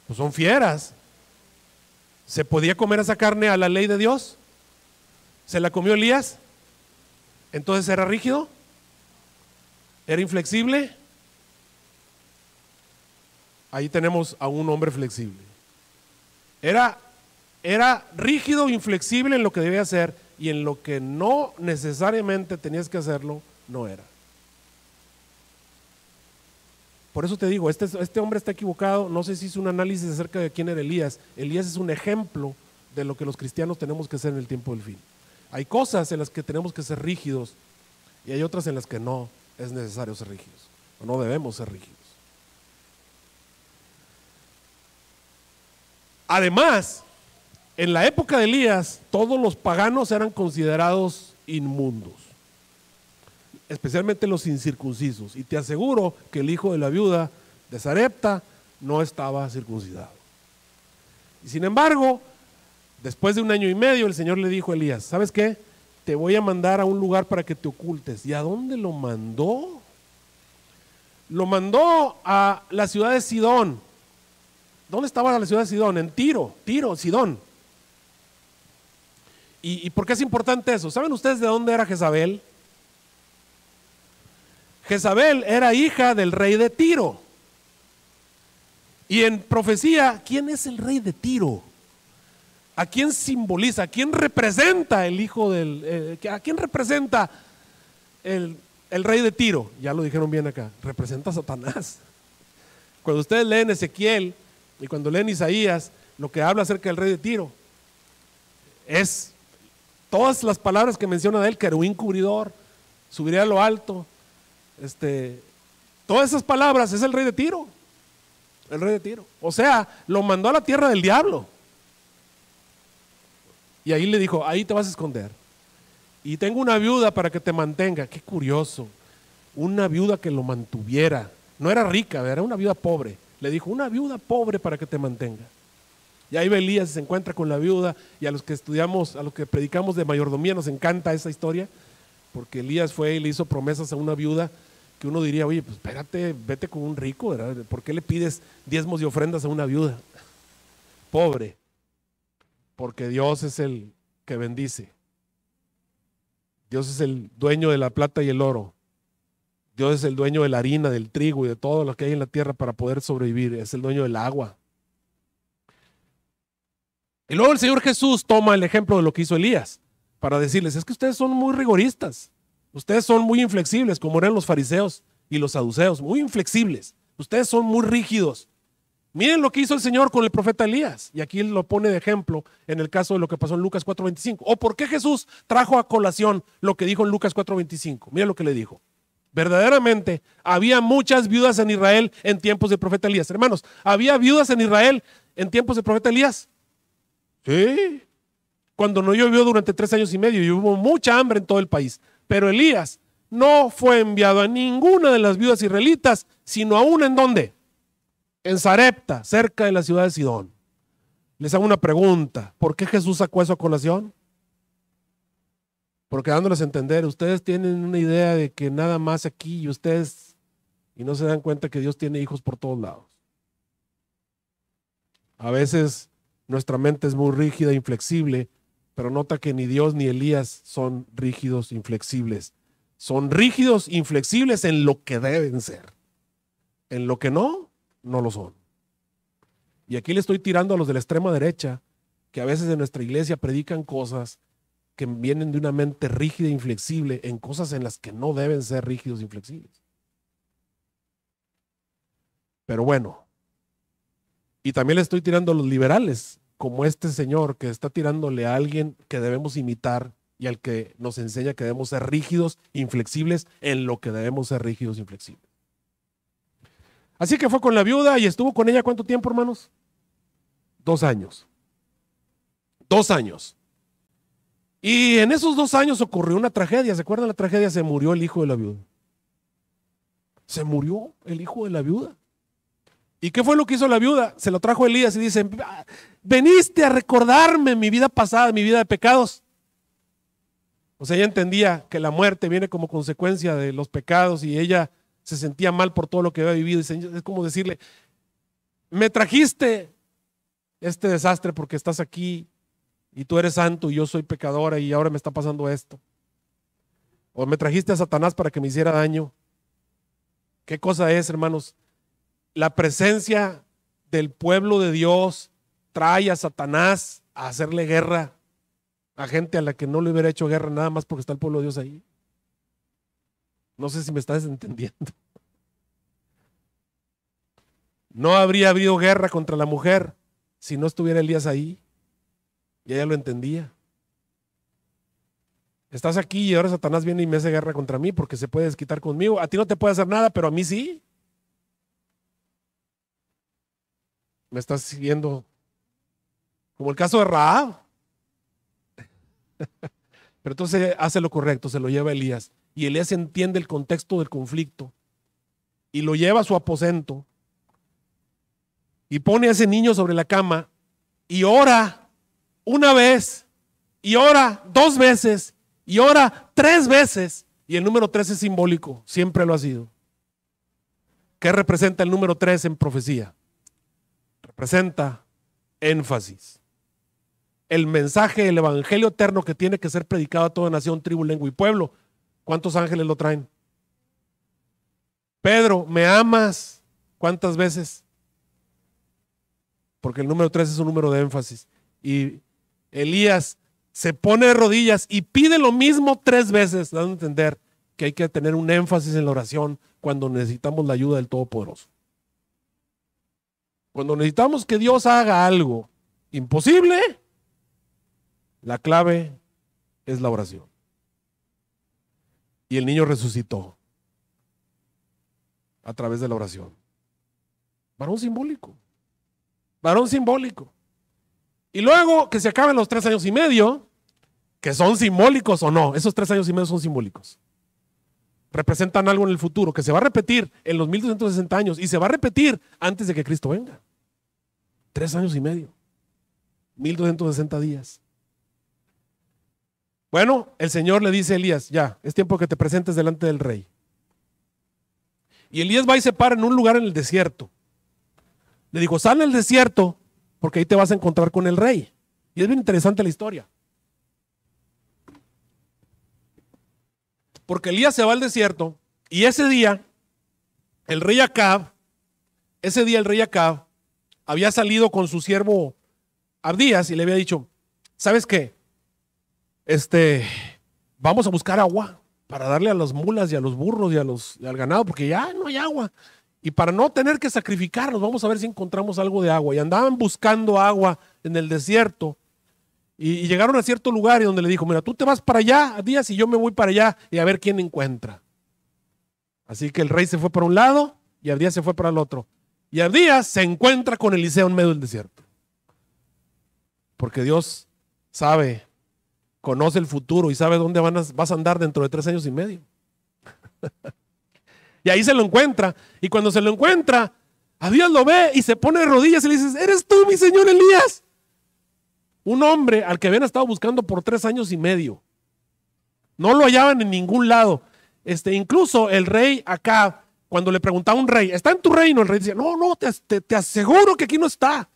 Pues son fieras. ¿Se podía comer esa carne a la ley de Dios? ¿Se la comió Elías? Entonces era rígido, era inflexible. Ahí tenemos a un hombre flexible. Era, era rígido, inflexible en lo que debía hacer y en lo que no necesariamente tenías que hacerlo, no era. Por eso te digo, este, este hombre está equivocado, no sé si hizo un análisis acerca de quién era Elías. Elías es un ejemplo de lo que los cristianos tenemos que hacer en el tiempo del fin. Hay cosas en las que tenemos que ser rígidos y hay otras en las que no es necesario ser rígidos, o no debemos ser rígidos. Además, en la época de Elías, todos los paganos eran considerados inmundos, especialmente los incircuncisos. Y te aseguro que el hijo de la viuda de Zarepta no estaba circuncidado. Y sin embargo, después de un año y medio, el Señor le dijo a Elías, ¿sabes qué? Te voy a mandar a un lugar para que te ocultes. ¿Y a dónde lo mandó? Lo mandó a la ciudad de Sidón, ¿Dónde estaba la ciudad de Sidón? En Tiro, Tiro, Sidón. ¿Y, por qué es importante eso? ¿Saben ustedes de dónde era Jezabel? Jezabel era hija del rey de Tiro. Y en profecía, ¿quién es el rey de Tiro? ¿A quién simboliza? ¿A quién representa el hijo del... Eh, ¿A quién representa el, el rey de Tiro? Ya lo dijeron bien acá. Representa a Satanás. Cuando ustedes leen Ezequiel, y cuando leen Isaías, lo que habla acerca del rey de Tiro es todas las palabras que menciona de él, un cubridor, subiré a lo alto, este, todas esas palabras es el rey de Tiro, el rey de Tiro. O sea, lo mandó a la tierra del diablo. Y ahí le dijo, ahí te vas a esconder. Y tengo una viuda para que te mantenga. Qué curioso. Una viuda que lo mantuviera. No era rica, era una viuda pobre. Le dijo, una viuda pobre para que te mantenga. Y ahí y se encuentra con la viuda y a los que estudiamos, a los que predicamos de mayordomía, nos encanta esa historia, porque Elías fue y le hizo promesas a una viuda que uno diría, oye, pues espérate, vete con un rico, ¿verdad? ¿Por qué le pides diezmos y ofrendas a una viuda? Pobre, porque Dios es el que bendice. Dios es el dueño de la plata y el oro. Dios es el dueño de la harina, del trigo y de todo lo que hay en la tierra para poder sobrevivir. Es el dueño del agua. Y luego el Señor Jesús toma el ejemplo de lo que hizo Elías para decirles, es que ustedes son muy rigoristas, ustedes son muy inflexibles, como eran los fariseos y los saduceos, muy inflexibles, ustedes son muy rígidos. Miren lo que hizo el Señor con el profeta Elías, y aquí lo pone de ejemplo en el caso de lo que pasó en Lucas 4.25. ¿O por qué Jesús trajo a colación lo que dijo en Lucas 4.25? Miren lo que le dijo. Verdaderamente, había muchas viudas en Israel en tiempos del profeta Elías. Hermanos, ¿había viudas en Israel en tiempos del profeta Elías? Sí. Cuando no llovió durante tres años y medio y hubo mucha hambre en todo el país. Pero Elías no fue enviado a ninguna de las viudas israelitas, sino a una en dónde? En Sarepta, cerca de la ciudad de Sidón. Les hago una pregunta. ¿Por qué Jesús sacó eso a colación? porque dándoles a entender, ustedes tienen una idea de que nada más aquí y ustedes, y no se dan cuenta que Dios tiene hijos por todos lados. A veces nuestra mente es muy rígida, e inflexible, pero nota que ni Dios ni Elías son rígidos, inflexibles. Son rígidos, inflexibles en lo que deben ser. En lo que no, no lo son. Y aquí le estoy tirando a los de la extrema derecha, que a veces en nuestra iglesia predican cosas que vienen de una mente rígida e inflexible en cosas en las que no deben ser rígidos e inflexibles. Pero bueno, y también le estoy tirando a los liberales, como este señor que está tirándole a alguien que debemos imitar y al que nos enseña que debemos ser rígidos, e inflexibles en lo que debemos ser rígidos, e inflexibles. Así que fue con la viuda y estuvo con ella cuánto tiempo, hermanos? Dos años. Dos años. Y en esos dos años ocurrió una tragedia. ¿Se acuerdan la tragedia? Se murió el hijo de la viuda. Se murió el hijo de la viuda. ¿Y qué fue lo que hizo la viuda? Se lo trajo Elías y dice, ah, veniste a recordarme mi vida pasada, mi vida de pecados. O sea, ella entendía que la muerte viene como consecuencia de los pecados y ella se sentía mal por todo lo que había vivido. Es como decirle, me trajiste este desastre porque estás aquí y tú eres santo y yo soy pecadora y ahora me está pasando esto. O me trajiste a Satanás para que me hiciera daño. ¿Qué cosa es, hermanos? La presencia del pueblo de Dios trae a Satanás a hacerle guerra a gente a la que no le hubiera hecho guerra nada más porque está el pueblo de Dios ahí. No sé si me estás entendiendo. No habría habido guerra contra la mujer si no estuviera Elías ahí. Y ella lo entendía. Estás aquí y ahora Satanás viene y me hace guerra contra mí porque se puede desquitar conmigo. A ti no te puede hacer nada, pero a mí sí. Me estás siguiendo. Como el caso de Raab. Pero entonces hace lo correcto, se lo lleva Elías. Y Elías entiende el contexto del conflicto y lo lleva a su aposento y pone a ese niño sobre la cama y ora una vez y ora dos veces y ora tres veces. Y el número tres es simbólico, siempre lo ha sido. ¿Qué representa el número tres en profecía? Representa énfasis. El mensaje el Evangelio eterno que tiene que ser predicado a toda nación, tribu, lengua y pueblo. ¿Cuántos ángeles lo traen? Pedro, ¿me amas? ¿Cuántas veces? Porque el número tres es un número de énfasis. Y Elías se pone de rodillas y pide lo mismo tres veces, dando a entender que hay que tener un énfasis en la oración cuando necesitamos la ayuda del Todopoderoso. Cuando necesitamos que Dios haga algo imposible, la clave es la oración. Y el niño resucitó a través de la oración. Varón simbólico. Varón simbólico. Y luego que se acaben los tres años y medio, que son simbólicos o no, esos tres años y medio son simbólicos. Representan algo en el futuro que se va a repetir en los 1260 años y se va a repetir antes de que Cristo venga. Tres años y medio, 1260 días. Bueno, el Señor le dice a Elías, ya, es tiempo que te presentes delante del rey. Y Elías va y se para en un lugar en el desierto. Le dijo, sale al desierto porque ahí te vas a encontrar con el rey. Y es bien interesante la historia. Porque Elías se va al desierto y ese día el rey Acab, ese día el rey Acab había salido con su siervo Ardías y le había dicho, ¿sabes qué? Este, vamos a buscar agua para darle a las mulas y a los burros y, a los, y al ganado, porque ya no hay agua. Y para no tener que sacrificarnos, vamos a ver si encontramos algo de agua. Y andaban buscando agua en el desierto. Y, llegaron a cierto lugar y donde le dijo, mira, tú te vas para allá a días y yo me voy para allá y a ver quién encuentra. Así que el rey se fue para un lado y Adías se fue para el otro. Y Adías se encuentra con Eliseo en medio del desierto. Porque Dios sabe, conoce el futuro y sabe dónde vas a andar dentro de tres años y medio. Y ahí se lo encuentra. Y cuando se lo encuentra, a Dios lo ve y se pone de rodillas y le dice, eres tú mi señor Elías. Un hombre al que habían estado buscando por tres años y medio. No lo hallaban en ningún lado. Este, incluso el rey acá, cuando le preguntaba a un rey, ¿está en tu reino? El rey decía, no, no, te, te, te aseguro que aquí no está.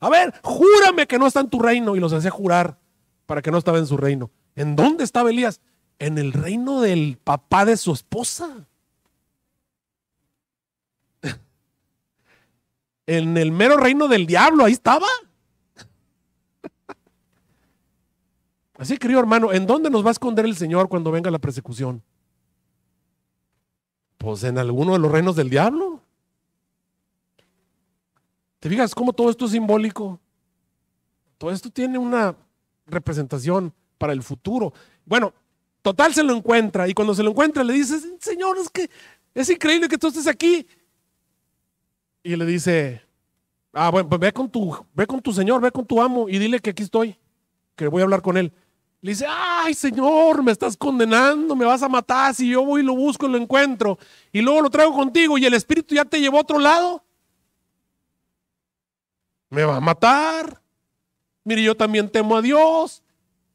A ver, júrame que no está en tu reino. Y los hacía jurar para que no estaba en su reino. ¿En dónde estaba Elías? En el reino del papá de su esposa. en el mero reino del diablo, ahí estaba. Así, querido hermano, ¿en dónde nos va a esconder el Señor cuando venga la persecución? Pues en alguno de los reinos del diablo. ¿Te digas cómo todo esto es simbólico? Todo esto tiene una representación para el futuro. Bueno, total se lo encuentra y cuando se lo encuentra le dices, Señor, es que es increíble que tú estés aquí y le dice, ah, bueno, pues ve con tu, ve con tu señor, ve con tu amo y dile que aquí estoy, que voy a hablar con él. Le dice, ay Señor, me estás condenando, me vas a matar si yo voy y lo busco y lo encuentro. Y luego lo traigo contigo y el Espíritu ya te llevó a otro lado. Me va a matar. Mire, yo también temo a Dios.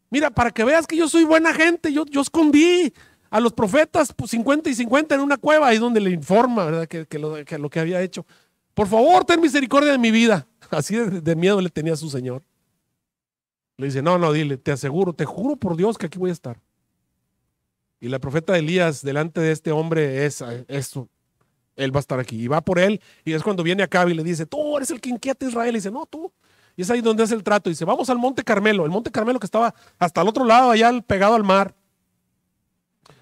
Mira, para que veas que yo soy buena gente, yo, yo escondí a los profetas 50 pues, y 50 en una cueva, ahí donde le informa, ¿verdad? que lo que había hecho. Por favor, ten misericordia de mi vida. Así de, miedo le tenía a su Señor. Le dice, no, no, dile, te aseguro, te juro por Dios que aquí voy a estar. Y la profeta Elías delante de este hombre es esto. Él va a estar aquí. Y va por él. Y es cuando viene acá y le dice, tú eres el que inquieta a Israel. Y dice, no, tú. Y es ahí donde hace el trato. Y dice, vamos al Monte Carmelo. El Monte Carmelo que estaba hasta el otro lado, allá pegado al mar.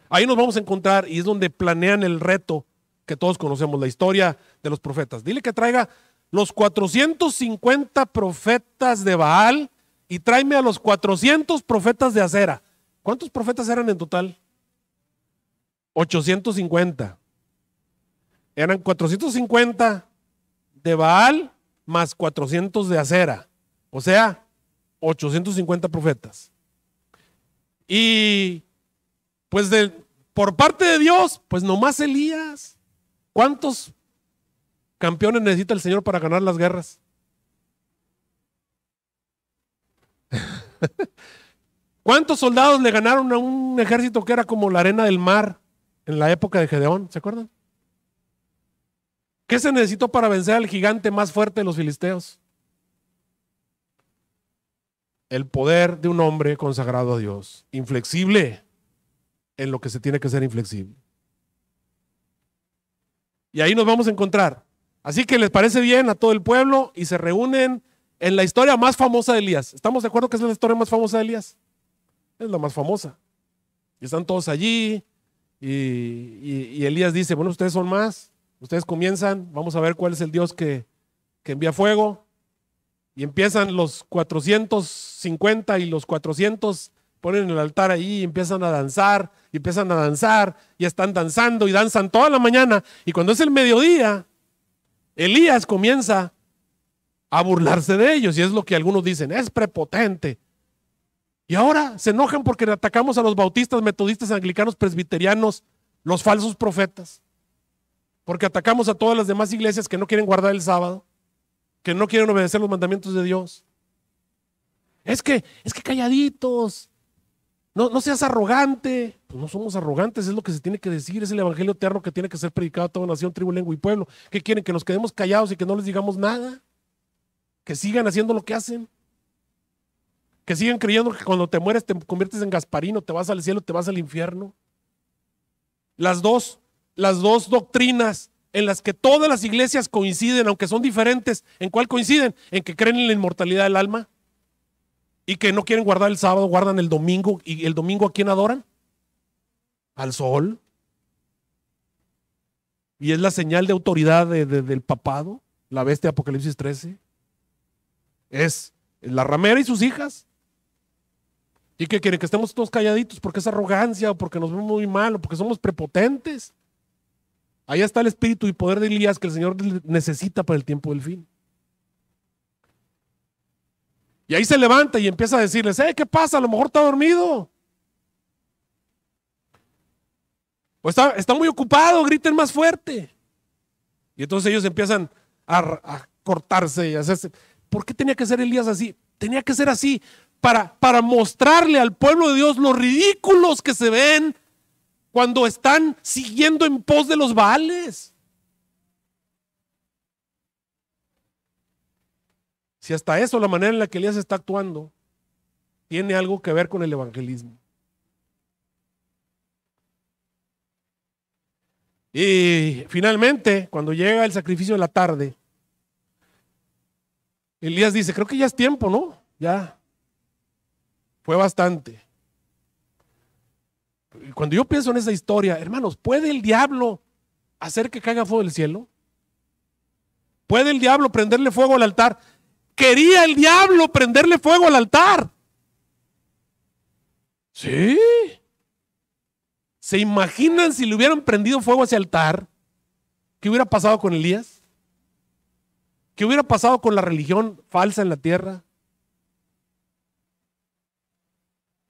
Ahí nos vamos a encontrar. Y es donde planean el reto que todos conocemos, la historia de los profetas. Dile que traiga los 450 profetas de Baal y tráeme a los 400 profetas de acera. ¿Cuántos profetas eran en total? 850. Eran 450 de Baal más 400 de acera. O sea, 850 profetas. Y pues de, por parte de Dios, pues nomás Elías. ¿Cuántos campeones necesita el Señor para ganar las guerras? ¿Cuántos soldados le ganaron a un ejército que era como la arena del mar en la época de Gedeón? ¿Se acuerdan? ¿Qué se necesitó para vencer al gigante más fuerte de los filisteos? El poder de un hombre consagrado a Dios, inflexible en lo que se tiene que ser inflexible. Y ahí nos vamos a encontrar. Así que les parece bien a todo el pueblo y se reúnen en la historia más famosa de Elías. ¿Estamos de acuerdo que es la historia más famosa de Elías? Es la más famosa. Y están todos allí y, Elías dice, bueno, ustedes son más, ustedes comienzan, vamos a ver cuál es el Dios que, que envía fuego. Y empiezan los 450 y los 400 ponen el altar ahí y empiezan a danzar, y empiezan a danzar, y están danzando y danzan toda la mañana. Y cuando es el mediodía, Elías comienza a burlarse de ellos, y es lo que algunos dicen, es prepotente. Y ahora se enojan porque atacamos a los bautistas, metodistas, anglicanos, presbiterianos, los falsos profetas. Porque atacamos a todas las demás iglesias que no quieren guardar el sábado, que no quieren obedecer los mandamientos de Dios. Es que, es que calladitos, no, seas arrogante. Pues no somos arrogantes, es lo que se tiene que decir, es el evangelio eterno que tiene que ser predicado a toda nación, tribu, lengua y pueblo. ¿Qué quieren? ¿Que nos quedemos callados y que no les digamos nada? ¿Que sigan haciendo lo que hacen? ¿Que sigan creyendo que cuando te mueres te conviertes en Gasparino, te vas al cielo, te vas al infierno? Las dos, las dos doctrinas en las que todas las iglesias coinciden, aunque son diferentes, ¿en cuál coinciden? En que creen en la inmortalidad del alma y que no quieren guardar el sábado, guardan el domingo. ¿Y el domingo a quién adoran? Al sol. Y es la señal de autoridad del papado, la bestia de Apocalipsis 13. Es la ramera y sus hijas. Y que quieren que estemos todos calladitos porque es arrogancia o porque nos vemos muy mal o porque somos prepotentes. Ahí está el espíritu y poder de Elías que el Señor necesita para el tiempo del fin. Y ahí se levanta y empieza a decirles, eh, ¿qué pasa? A lo mejor está dormido. O está, muy ocupado, griten más fuerte. Y entonces ellos empiezan a, cortarse y a hacerse. ¿Por qué tenía que ser Elías así? Tenía que ser así para, para mostrarle al pueblo de Dios los ridículos que se ven cuando están siguiendo en pos de los baales. Si hasta eso, la manera en la que Elías está actuando, tiene algo que ver con el evangelismo. Y finalmente, cuando llega el sacrificio de la tarde, Elías dice, creo que ya es tiempo, ¿no? Ya. Fue bastante. Y cuando yo pienso en esa historia, hermanos, ¿puede el diablo hacer que caiga fuego del cielo? ¿Puede el diablo prenderle fuego al altar? quería el diablo prenderle fuego al altar. Sí. ¿Se imaginan si le hubieran prendido fuego a ese altar? ¿Qué hubiera pasado con Elías? ¿Qué hubiera pasado con la religión falsa en la tierra?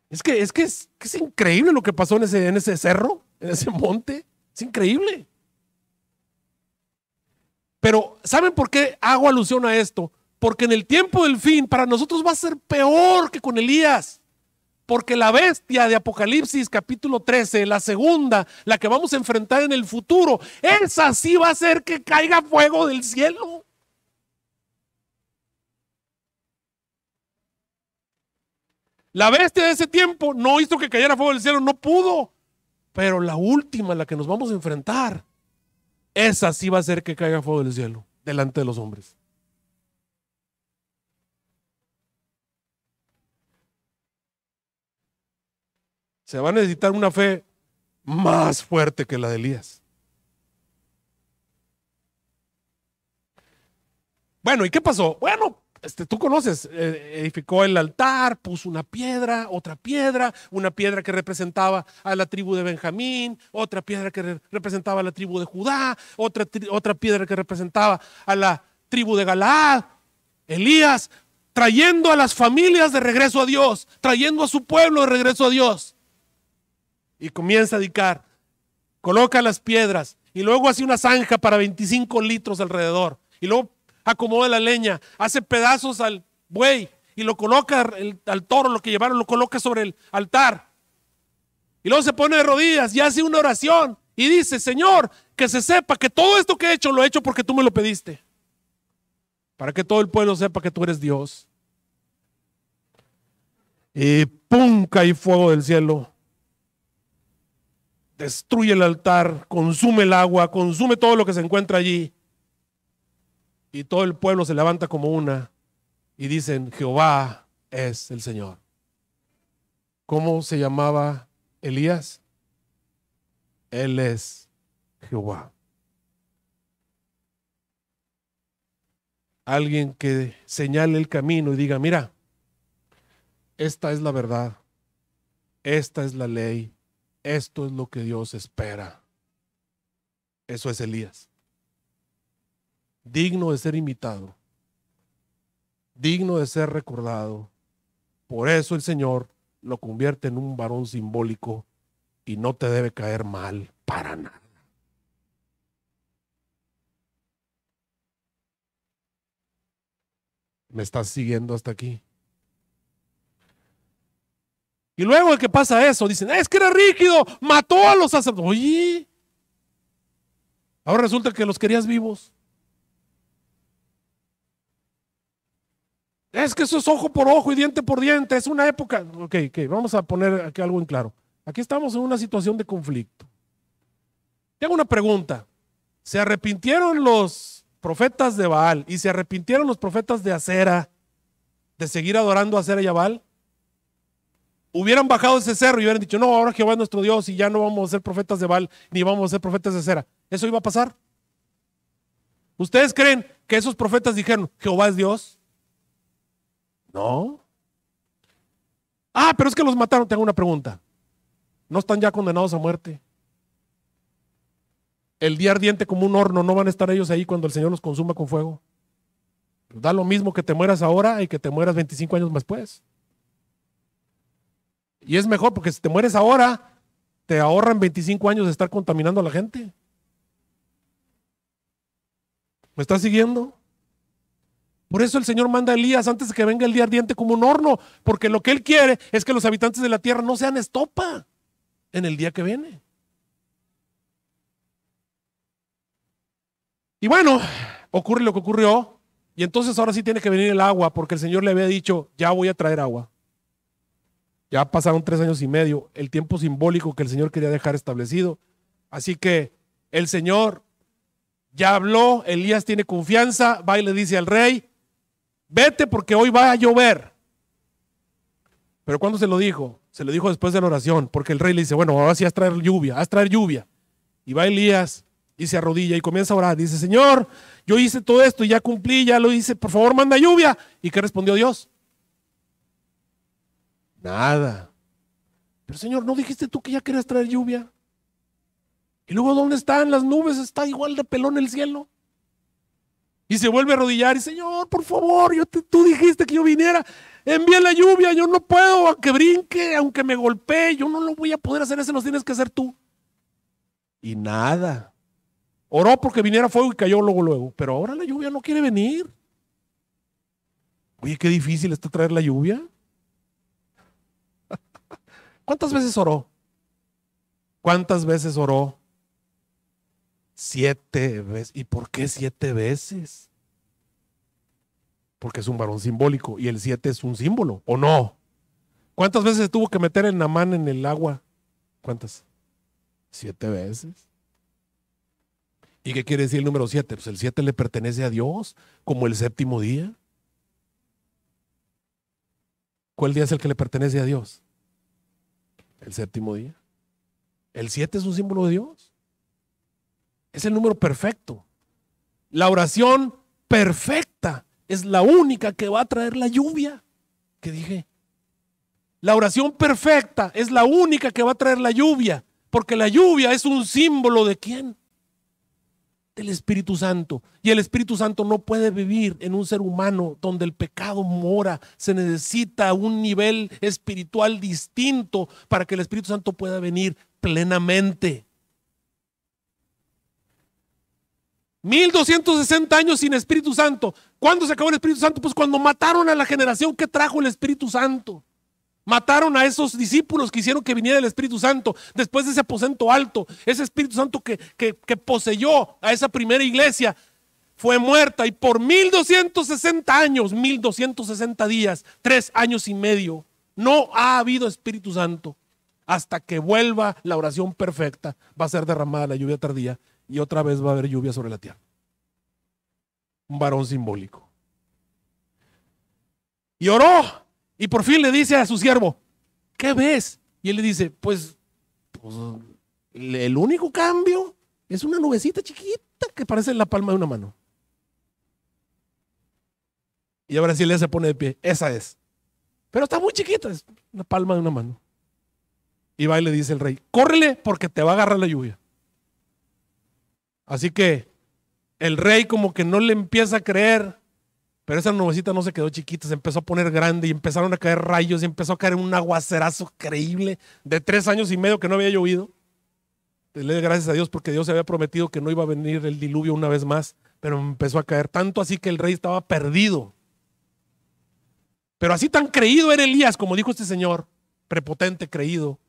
Es que es, que es, es increíble lo que pasó en ese, en ese cerro, en ese monte. Es increíble. Pero, ¿saben por qué hago alusión a esto? Porque en el tiempo del fin para nosotros va a ser peor que con Elías. Porque la bestia de Apocalipsis capítulo 13, la segunda, la que vamos a enfrentar en el futuro, esa sí va a hacer que caiga fuego del cielo. La bestia de ese tiempo no hizo que cayera fuego del cielo, no pudo. Pero la última, la que nos vamos a enfrentar, esa sí va a hacer que caiga fuego del cielo delante de los hombres. se va a necesitar una fe más fuerte que la de Elías. Bueno, ¿y qué pasó? Bueno, este, tú conoces, eh, edificó el altar, puso una piedra, otra piedra, una piedra que representaba a la tribu de Benjamín, otra piedra que representaba a la tribu de Judá, otra, otra piedra que representaba a la tribu de Galaad. Elías trayendo a las familias de regreso a Dios, trayendo a su pueblo de regreso a Dios y comienza a dedicar. Coloca las piedras y luego hace una zanja para 25 litros alrededor. Y luego acomoda la leña, hace pedazos al buey y lo coloca al toro, lo que llevaron, lo coloca sobre el altar. Y luego se pone de rodillas y hace una oración y dice, Señor, que se sepa que todo esto que he hecho lo he hecho porque tú me lo pediste. Para que todo el pueblo sepa que tú eres Dios. Y pum, cae fuego del cielo destruye el altar, consume el agua, consume todo lo que se encuentra allí. Y todo el pueblo se levanta como una y dicen, Jehová es el Señor. ¿Cómo se llamaba Elías? Él es Jehová. Alguien que señale el camino y diga, mira, esta es la verdad, esta es la ley, esto es lo que Dios espera. Eso es Elías. Digno de ser imitado. Digno de ser recordado. Por eso el Señor lo convierte en un varón simbólico y no te debe caer mal para nada. ¿Me estás siguiendo hasta aquí? Y luego el que pasa eso, dicen, es que era rígido, mató a los sacerdotes. Oye, ahora resulta que los querías vivos. Es que eso es ojo por ojo y diente por diente, es una época. Ok, ok, vamos a poner aquí algo en claro. Aquí estamos en una situación de conflicto. Tengo una pregunta. ¿Se arrepintieron los profetas de Baal y se arrepintieron los profetas de Acera de seguir adorando a Acera y a Baal? hubieran bajado ese cerro y hubieran dicho, no, ahora Jehová es nuestro Dios y ya no vamos a ser profetas de Baal ni vamos a ser profetas de cera. ¿Eso iba a pasar? ¿Ustedes creen que esos profetas dijeron, Jehová es Dios? No. Ah, pero es que los mataron. Tengo una pregunta. ¿No están ya condenados a muerte? El día ardiente como un horno, ¿no van a estar ellos ahí cuando el Señor los consuma con fuego? Da lo mismo que te mueras ahora y que te mueras 25 años más después. Y es mejor porque si te mueres ahora, te ahorran 25 años de estar contaminando a la gente. ¿Me estás siguiendo? Por eso el Señor manda a Elías antes de que venga el día ardiente como un horno, porque lo que Él quiere es que los habitantes de la tierra no sean estopa en el día que viene. Y bueno, ocurre lo que ocurrió, y entonces ahora sí tiene que venir el agua, porque el Señor le había dicho, ya voy a traer agua. Ya pasaron tres años y medio, el tiempo simbólico que el Señor quería dejar establecido. Así que el Señor ya habló, Elías tiene confianza, va y le dice al rey, vete porque hoy va a llover. Pero cuando se lo dijo? Se lo dijo después de la oración, porque el rey le dice, bueno, ahora sí has traer lluvia, haz traer lluvia. Y va Elías y se arrodilla y comienza a orar. Dice, Señor, yo hice todo esto y ya cumplí, ya lo hice, por favor manda lluvia. ¿Y qué respondió Dios? Nada. Pero Señor, ¿no dijiste tú que ya querías traer lluvia? Y luego, ¿dónde están las nubes? Está igual de pelón el cielo. Y se vuelve a arrodillar y, Señor, por favor, yo tú dijiste que yo viniera. envíe la lluvia, yo no puedo, aunque brinque, aunque me golpee, yo no lo voy a poder hacer, ese lo tienes que hacer tú. Y nada. Oró porque viniera fuego y cayó luego, luego. Pero ahora la lluvia no quiere venir. Oye, qué difícil está traer la lluvia. ¿Cuántas veces oró? ¿Cuántas veces oró? Siete veces. ¿Y por qué siete veces? Porque es un varón simbólico y el siete es un símbolo, ¿o no? ¿Cuántas veces tuvo que meter el namán en el agua? ¿Cuántas? Siete veces. ¿Y qué quiere decir el número siete? Pues el siete le pertenece a Dios, como el séptimo día. ¿Cuál día es el que le pertenece a Dios? el séptimo día. El siete es un símbolo de Dios. Es el número perfecto. La oración perfecta es la única que va a traer la lluvia. Que dije, la oración perfecta es la única que va a traer la lluvia, porque la lluvia es un símbolo de quién? del Espíritu Santo. Y el Espíritu Santo no puede vivir en un ser humano donde el pecado mora. Se necesita un nivel espiritual distinto para que el Espíritu Santo pueda venir plenamente. 1260 años sin Espíritu Santo. ¿Cuándo se acabó el Espíritu Santo? Pues cuando mataron a la generación que trajo el Espíritu Santo. Mataron a esos discípulos que hicieron que viniera el Espíritu Santo después de ese aposento alto. Ese Espíritu Santo que, poseyó a esa primera iglesia fue muerta y por 1260 años, 1260 días, tres años y medio, no ha habido Espíritu Santo. Hasta que vuelva la oración perfecta, va a ser derramada la lluvia tardía y otra vez va a haber lluvia sobre la tierra. Un varón simbólico. Y oró y por fin le dice a su siervo, ¿qué ves? Y él le dice, pues, pues el único cambio es una nubecita chiquita que parece la palma de una mano. Y ahora sí le se pone de pie, esa es. Pero está muy chiquita, es la palma de una mano. Y va y le dice el rey, córrele porque te va a agarrar la lluvia. Así que el rey como que no le empieza a creer pero esa nubecita no se quedó chiquita, se empezó a poner grande y empezaron a caer rayos y empezó a caer un aguacerazo creíble de tres años y medio que no había llovido. Le doy gracias a Dios porque Dios había prometido que no iba a venir el diluvio una vez más, pero empezó a caer tanto así que el rey estaba perdido. Pero así tan creído era Elías, como dijo este señor, prepotente, creído,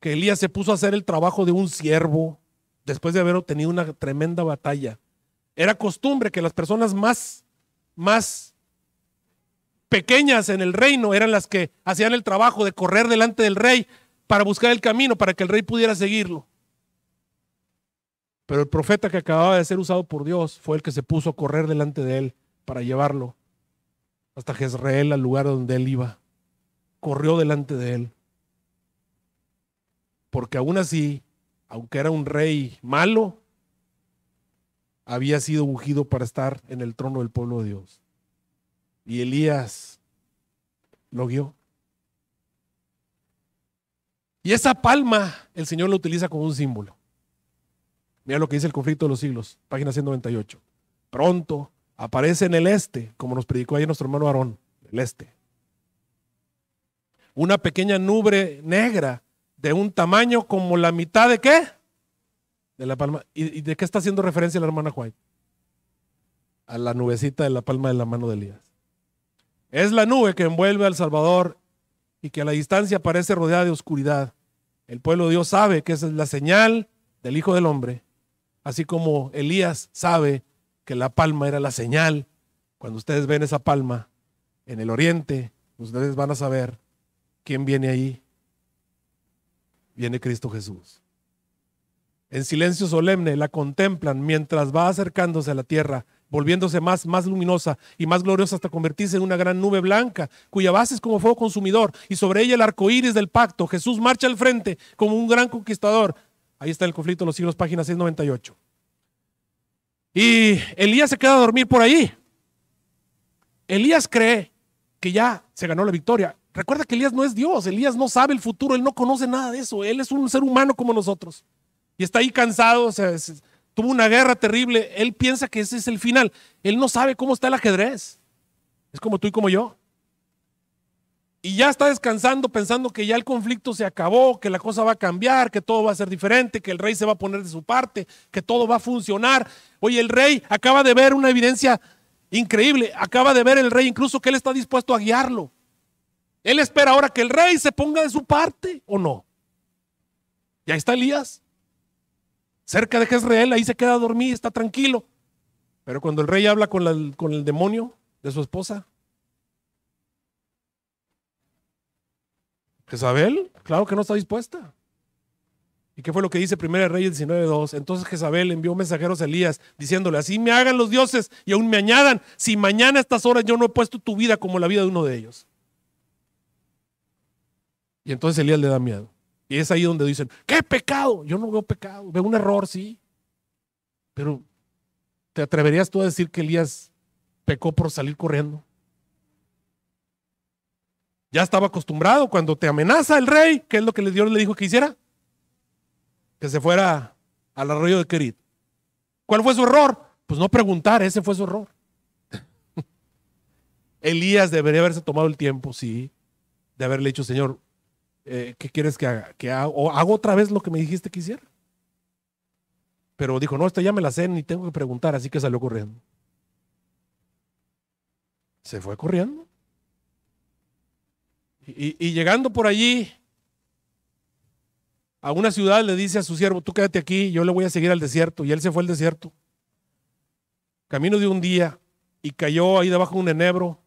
que Elías se puso a hacer el trabajo de un siervo después de haber obtenido una tremenda batalla. Era costumbre que las personas más más pequeñas en el reino eran las que hacían el trabajo de correr delante del rey para buscar el camino, para que el rey pudiera seguirlo. Pero el profeta que acababa de ser usado por Dios fue el que se puso a correr delante de él para llevarlo hasta Jezreel, al lugar donde él iba. Corrió delante de él. Porque aún así, aunque era un rey malo, había sido ungido para estar en el trono del pueblo de Dios. Y Elías lo guió. Y esa palma el Señor la utiliza como un símbolo. Mira lo que dice el conflicto de los siglos, página 198. Pronto aparece en el este, como nos predicó ayer nuestro hermano Aarón, el este. Una pequeña nube negra de un tamaño como la mitad de qué? De la palma. ¿Y, de qué está haciendo referencia la hermana White? A la nubecita de la palma de la mano de Elías. Es la nube que envuelve al Salvador y que a la distancia parece rodeada de oscuridad. El pueblo de Dios sabe que esa es la señal del Hijo del Hombre, así como Elías sabe que la palma era la señal. Cuando ustedes ven esa palma en el oriente, ustedes van a saber quién viene ahí. Viene Cristo Jesús. En silencio solemne la contemplan mientras va acercándose a la tierra, volviéndose más, más luminosa y más gloriosa hasta convertirse en una gran nube blanca, cuya base es como fuego consumidor, y sobre ella el arco iris del pacto. Jesús marcha al frente como un gran conquistador. Ahí está el conflicto de los siglos, página 698. Y Elías se queda a dormir por ahí. Elías cree que ya se ganó la victoria. Recuerda que Elías no es Dios, Elías no sabe el futuro, él no conoce nada de eso, él es un ser humano como nosotros y está ahí cansado, o tuvo una guerra terrible, él piensa que ese es el final. Él no sabe cómo está el ajedrez. Es como tú y como yo. Y ya está descansando pensando que ya el conflicto se acabó, que la cosa va a cambiar, que todo va a ser diferente, que el rey se va a poner de su parte, que todo va a funcionar. Oye, el rey acaba de ver una evidencia increíble, acaba de ver el rey incluso que él está dispuesto a guiarlo. Él espera ahora que el rey se ponga de su parte o no. Y ahí está Elías, cerca de Jezreel, ahí se queda a dormir, está tranquilo. Pero cuando el rey habla con, con el demonio de su esposa, Jezabel, claro que no está dispuesta. ¿Y qué fue lo que dice 1 Reyes 19.2? Entonces Jezabel envió mensajeros a Elías diciéndole, así me hagan los dioses y aún me añadan, si mañana a estas horas yo no he puesto tu vida como la vida de uno de ellos. Y entonces Elías le da miedo. Y es ahí donde dicen, ¿qué pecado? Yo no veo pecado, veo un error, sí. Pero, ¿te atreverías tú a decir que Elías pecó por salir corriendo? Ya estaba acostumbrado cuando te amenaza el rey, ¿qué es lo que Dios le dijo que hiciera? Que se fuera al arroyo de Querit. ¿Cuál fue su error? Pues no preguntar, ese fue su error. Elías debería haberse tomado el tiempo, sí, de haberle dicho, Señor, eh, ¿qué quieres que haga? hago, o hago otra vez lo que me dijiste que hiciera? Pero dijo, no, esta ya me la sé, ni tengo que preguntar, así que salió corriendo. Se fue corriendo. Y, y, llegando por allí a una ciudad le dice a su siervo, tú quédate aquí, yo le voy a seguir al desierto. Y él se fue al desierto. Camino de un día y cayó ahí debajo de un enebro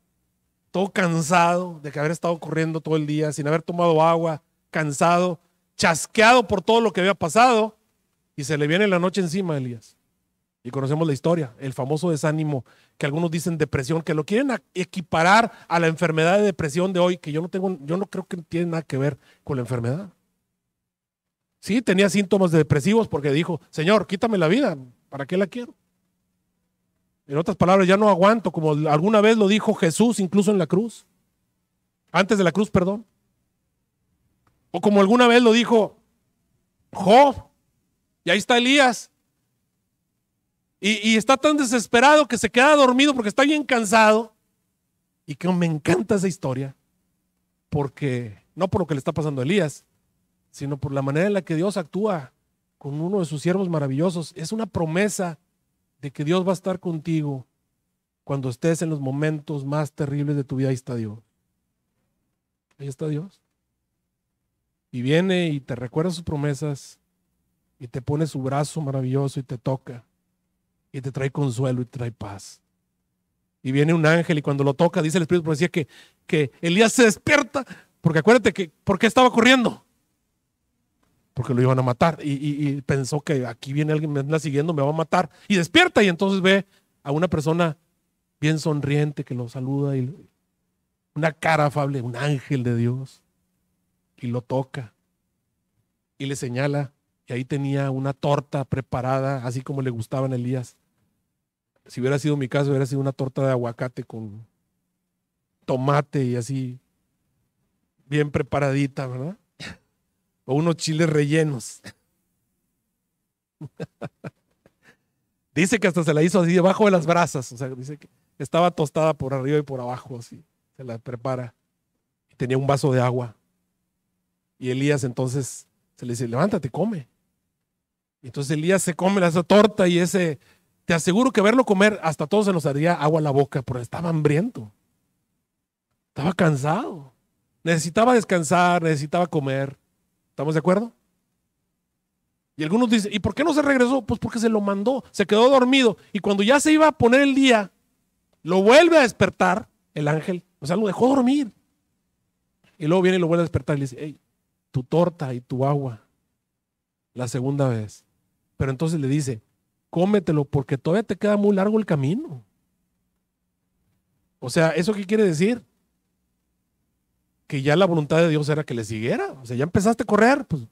todo cansado de que haber estado corriendo todo el día, sin haber tomado agua, cansado, chasqueado por todo lo que había pasado, y se le viene la noche encima a Elías. Y conocemos la historia, el famoso desánimo que algunos dicen depresión, que lo quieren equiparar a la enfermedad de depresión de hoy, que yo no tengo, yo no creo que tiene nada que ver con la enfermedad. Sí, tenía síntomas depresivos porque dijo, Señor, quítame la vida, ¿para qué la quiero? En otras palabras, ya no aguanto, como alguna vez lo dijo Jesús, incluso en la cruz. Antes de la cruz, perdón. O como alguna vez lo dijo Job. Y ahí está Elías. Y, está tan desesperado que se queda dormido porque está bien cansado. Y que me encanta esa historia. Porque, no por lo que le está pasando a Elías, sino por la manera en la que Dios actúa con uno de sus siervos maravillosos. Es una promesa que Dios va a estar contigo cuando estés en los momentos más terribles de tu vida. Ahí está Dios. Ahí está Dios. Y viene y te recuerda sus promesas y te pone su brazo maravilloso y te toca y te trae consuelo y te trae paz. Y viene un ángel y cuando lo toca, dice el Espíritu Profecía que, que Elías se despierta, porque acuérdate que, ¿por estaba corriendo? porque lo iban a matar. Y, pensó que aquí viene alguien, me anda siguiendo, me va a matar. Y despierta y entonces ve a una persona bien sonriente que lo saluda y una cara afable, un ángel de Dios. Y lo toca y le señala, y ahí tenía una torta preparada, así como le gustaban a Elías. Si hubiera sido mi caso, hubiera sido una torta de aguacate con tomate y así, bien preparadita, ¿verdad? o unos chiles rellenos. dice que hasta se la hizo así debajo de las brasas, o sea, dice que estaba tostada por arriba y por abajo, así, se la prepara. Y tenía un vaso de agua. Y Elías entonces se le dice, levántate, come. Y entonces Elías se come esa torta y ese, te aseguro que verlo comer hasta todos se nos haría agua a la boca, porque estaba hambriento. Estaba cansado. Necesitaba descansar, necesitaba comer. ¿Estamos de acuerdo? Y algunos dicen, ¿y por qué no se regresó? Pues porque se lo mandó, se quedó dormido. Y cuando ya se iba a poner el día, lo vuelve a despertar el ángel. O sea, lo dejó dormir. Y luego viene y lo vuelve a despertar y le dice, hey, tu torta y tu agua. La segunda vez. Pero entonces le dice, cómetelo porque todavía te queda muy largo el camino. O sea, ¿eso qué quiere decir? que ya la voluntad de Dios era que le siguiera. O sea, ya empezaste a correr, pues.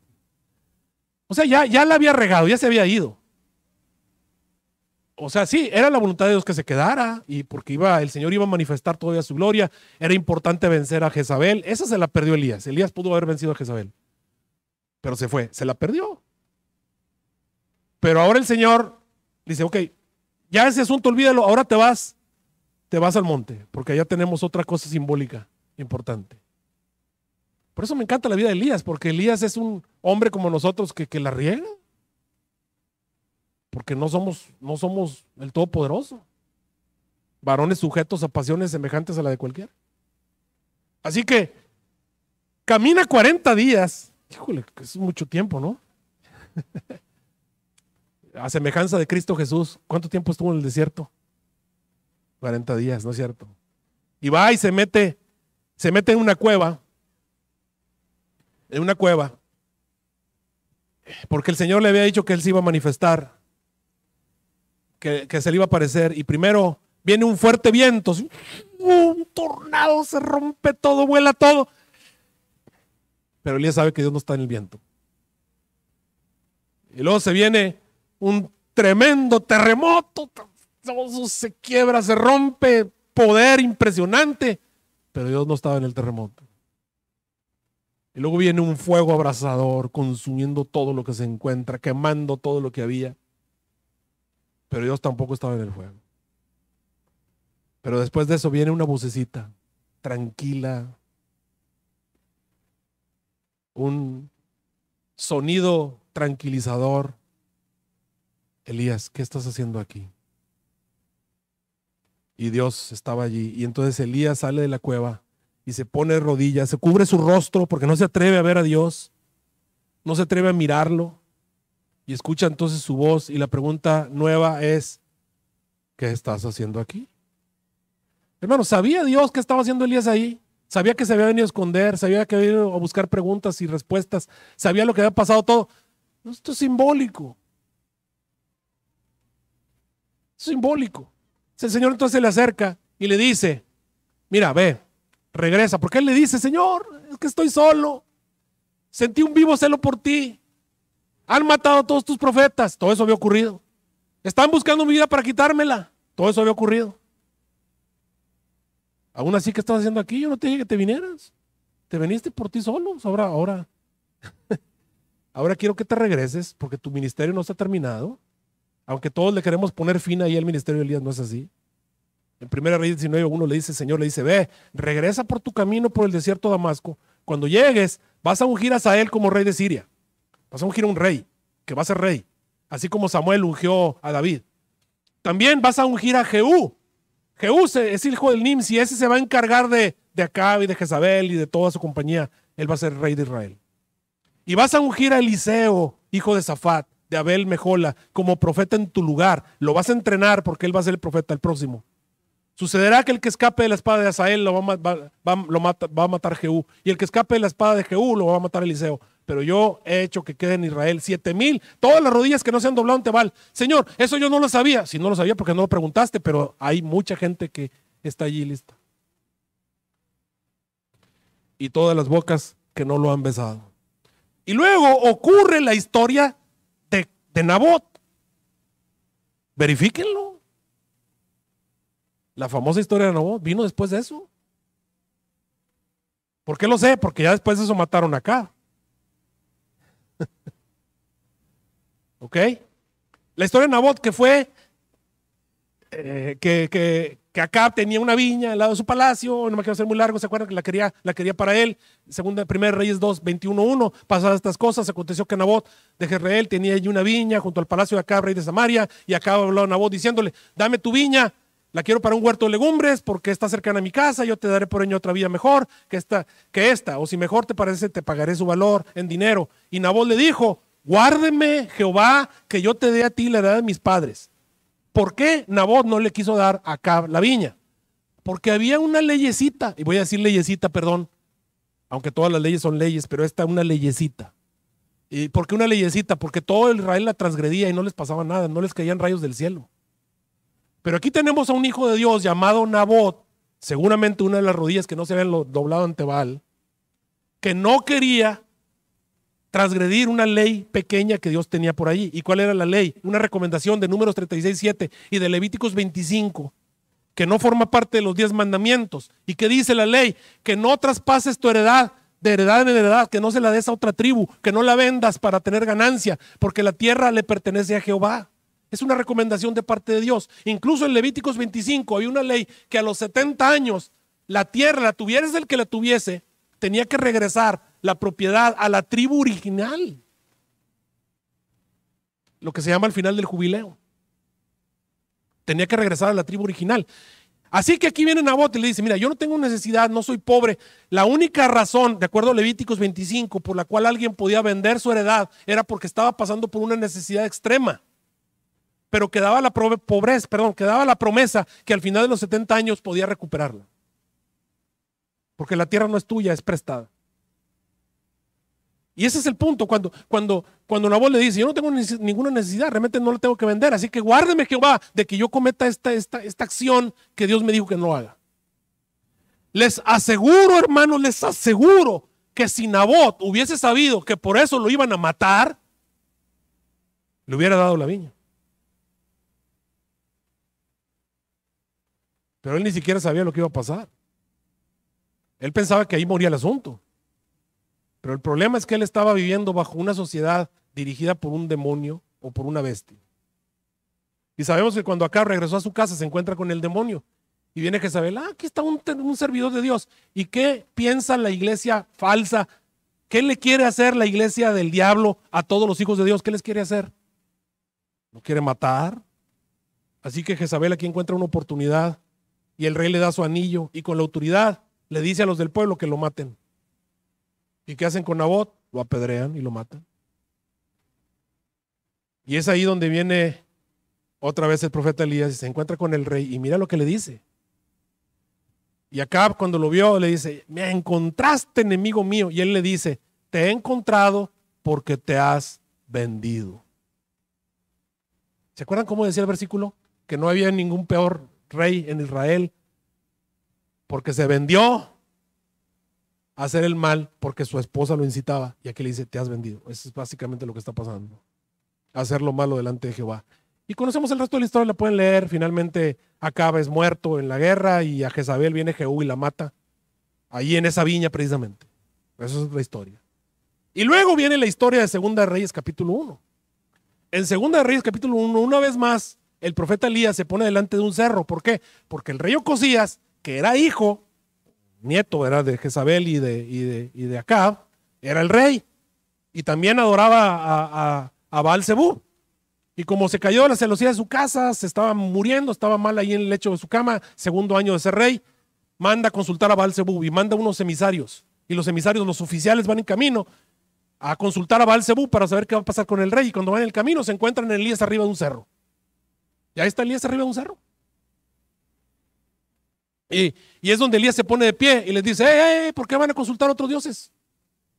O sea, ya, ya la había regado, ya se había ido. O sea, sí, era la voluntad de Dios que se quedara y porque iba, el Señor iba a manifestar todavía su gloria. Era importante vencer a Jezabel. Esa se la perdió Elías. Elías pudo haber vencido a Jezabel. Pero se fue, se la perdió. Pero ahora el Señor dice, ok, ya ese asunto olvídalo, ahora te vas, te vas al monte, porque allá tenemos otra cosa simbólica importante. Por eso me encanta la vida de Elías, porque Elías es un hombre como nosotros que, la riega. Porque no somos, no somos el Todopoderoso. Varones sujetos a pasiones semejantes a la de cualquiera. Así que camina 40 días. Híjole, que es mucho tiempo, ¿no? a semejanza de Cristo Jesús. ¿Cuánto tiempo estuvo en el desierto? 40 días, ¿no es cierto? Y va y se mete, se mete en una cueva en una cueva, porque el Señor le había dicho que él se iba a manifestar, que, se le iba a aparecer, y primero viene un fuerte viento, un tornado, se rompe todo, vuela todo. Pero Elías sabe que Dios no está en el viento. Y luego se viene un tremendo terremoto, todo se quiebra, se rompe, poder impresionante, pero Dios no estaba en el terremoto. Y luego viene un fuego abrasador, consumiendo todo lo que se encuentra, quemando todo lo que había. Pero Dios tampoco estaba en el fuego. Pero después de eso viene una vocecita, tranquila, un sonido tranquilizador. Elías, ¿qué estás haciendo aquí? Y Dios estaba allí. Y entonces Elías sale de la cueva y se pone de rodillas, se cubre su rostro porque no se atreve a ver a Dios, no se atreve a mirarlo y escucha entonces su voz y la pregunta nueva es, ¿qué estás haciendo aquí? Hermano, ¿sabía Dios que estaba haciendo Elías ahí? Sabía que se había venido a esconder, sabía que había ido a buscar preguntas y respuestas, sabía lo que había pasado todo. Esto es simbólico. Es simbólico. El Señor entonces se le acerca y le dice, mira, ve, regresa, porque él le dice, Señor, es que estoy solo, sentí un vivo celo por ti, han matado a todos tus profetas, todo eso había ocurrido. Están buscando mi vida para quitármela, todo eso había ocurrido. Aún así, ¿qué estás haciendo aquí? Yo no te dije que te vinieras. Te viniste por ti solo. Ahora, ahora, ahora quiero que te regreses porque tu ministerio no está terminado. Aunque todos le queremos poner fin ahí al ministerio de Elías, no es así. En Primera Reyes 19, uno le dice, Señor le dice, ve, regresa por tu camino por el desierto de Damasco. Cuando llegues, vas a ungir a Sael como rey de Siria. Vas a ungir a un rey, que va a ser rey. Así como Samuel ungió a David. También vas a ungir a Jehú. Jehú es hijo del Nims y ese se va a encargar de, de Acab y de Jezabel y de toda su compañía. Él va a ser rey de Israel. Y vas a ungir a Eliseo, hijo de Zafat, de Abel Mejola, como profeta en tu lugar. Lo vas a entrenar porque él va a ser el profeta el próximo. Sucederá que el que escape de la espada de Asael lo va, va, a matar Jehú. Y el que escape de la espada de Jehú lo va a matar Eliseo. Pero yo he hecho que quede en Israel siete mil, todas las rodillas que no se han doblado ante Tebal, Señor, eso yo no lo sabía. Si no lo sabía porque no lo preguntaste, pero hay mucha gente que está allí lista. Y todas las bocas que no lo han besado. Y luego ocurre la historia de, de Nabot. Verifíquenlo. La famosa historia de Nabot, vino después de eso. ¿Por qué lo sé? Porque ya después de eso mataron acá. ¿Ok? La historia de Nabot, que fue eh, que, que, acá tenía una viña al lado de su palacio, no me quiero hacer muy largo, ¿se acuerdan que la quería, la quería para él? Segunda, Primer Reyes 2, 21.1, pasadas estas cosas, aconteció que Nabot de Jerreel tenía allí una viña junto al palacio de acá, rey de Samaria, y acaba habló Nabot diciéndole, dame tu viña, la quiero para un huerto de legumbres porque está cercana a mi casa, yo te daré por ello otra vida mejor que esta, que esta, o si mejor te parece, te pagaré su valor en dinero. Y Nabot le dijo, guárdeme Jehová, que yo te dé a ti la edad de mis padres. ¿Por qué Nabot no le quiso dar acá la viña? Porque había una leyecita, y voy a decir leyecita, perdón, aunque todas las leyes son leyes, pero esta una leyecita. ¿Y por qué una leyecita? Porque todo Israel la transgredía y no les pasaba nada, no les caían rayos del cielo. Pero aquí tenemos a un hijo de Dios llamado Nabot, seguramente una de las rodillas que no se habían doblado ante Baal, que no quería transgredir una ley pequeña que Dios tenía por ahí. ¿Y cuál era la ley? Una recomendación de Números 36, 7 y de Levíticos 25, que no forma parte de los 10 mandamientos. ¿Y qué dice la ley? Que no traspases tu heredad de heredad en heredad, que no se la des a otra tribu, que no la vendas para tener ganancia, porque la tierra le pertenece a Jehová. Es una recomendación de parte de Dios. Incluso en Levíticos 25 hay una ley que a los 70 años la tierra, la tuvieras el que la tuviese, tenía que regresar la propiedad a la tribu original. Lo que se llama al final del jubileo. Tenía que regresar a la tribu original. Así que aquí viene Nabot y le dice, mira, yo no tengo necesidad, no soy pobre. La única razón, de acuerdo a Levíticos 25, por la cual alguien podía vender su heredad era porque estaba pasando por una necesidad extrema pero quedaba la pobreza, perdón, quedaba la promesa que al final de los 70 años podía recuperarla. Porque la tierra no es tuya, es prestada. Y ese es el punto, cuando, cuando, cuando Nabot le dice, yo no tengo ninguna necesidad, realmente no la tengo que vender, así que guárdeme Jehová de que yo cometa esta, esta, esta acción que Dios me dijo que no haga. Les aseguro, hermanos, les aseguro que si Nabot hubiese sabido que por eso lo iban a matar, le hubiera dado la viña. Pero él ni siquiera sabía lo que iba a pasar. Él pensaba que ahí moría el asunto. Pero el problema es que él estaba viviendo bajo una sociedad dirigida por un demonio o por una bestia. Y sabemos que cuando acá regresó a su casa se encuentra con el demonio. Y viene Jezabel, ah, aquí está un, servidor de Dios. ¿Y qué piensa la iglesia falsa? ¿Qué le quiere hacer la iglesia del diablo a todos los hijos de Dios? ¿Qué les quiere hacer? ¿No quiere matar? Así que Jezabel aquí encuentra una oportunidad y el rey le da su anillo y con la autoridad le dice a los del pueblo que lo maten. ¿Y qué hacen con Nabot? Lo apedrean y lo matan. Y es ahí donde viene otra vez el profeta Elías y se encuentra con el rey y mira lo que le dice. Y Acab cuando lo vio le dice, me encontraste enemigo mío. Y él le dice, te he encontrado porque te has vendido. ¿Se acuerdan cómo decía el versículo? Que no había ningún peor rey en Israel porque se vendió a hacer el mal porque su esposa lo incitaba. Y aquí le dice, te has vendido. Eso es básicamente lo que está pasando. Hacer lo malo delante de Jehová. Y conocemos el resto de la historia, la pueden leer. Finalmente acaba es muerto en la guerra y a Jezabel viene Jehú y la mata. Ahí en esa viña precisamente. esa es la historia. Y luego viene la historia de Segunda Reyes capítulo 1. En Segunda de Reyes capítulo 1, una vez más, el profeta Elías se pone delante de un cerro. ¿Por qué? Porque el rey Ocosías, que era hijo, nieto era de Jezabel y de, y de, Acab, era el rey. Y también adoraba a, a, Baal Zebú. Y como se cayó la celosía de su casa, se estaba muriendo, estaba mal ahí en el lecho de su cama, segundo año de ser rey, manda a consultar a Baal Zebú y manda unos emisarios. Y los emisarios, los oficiales van en camino a consultar a Baal Zebú para saber qué va a pasar con el rey. Y cuando van en el camino se encuentran en Elías arriba de un cerro. Y ahí está Elías arriba de un cerro. Y, es donde Elías se pone de pie y les dice, ¿por qué van a consultar a otros dioses?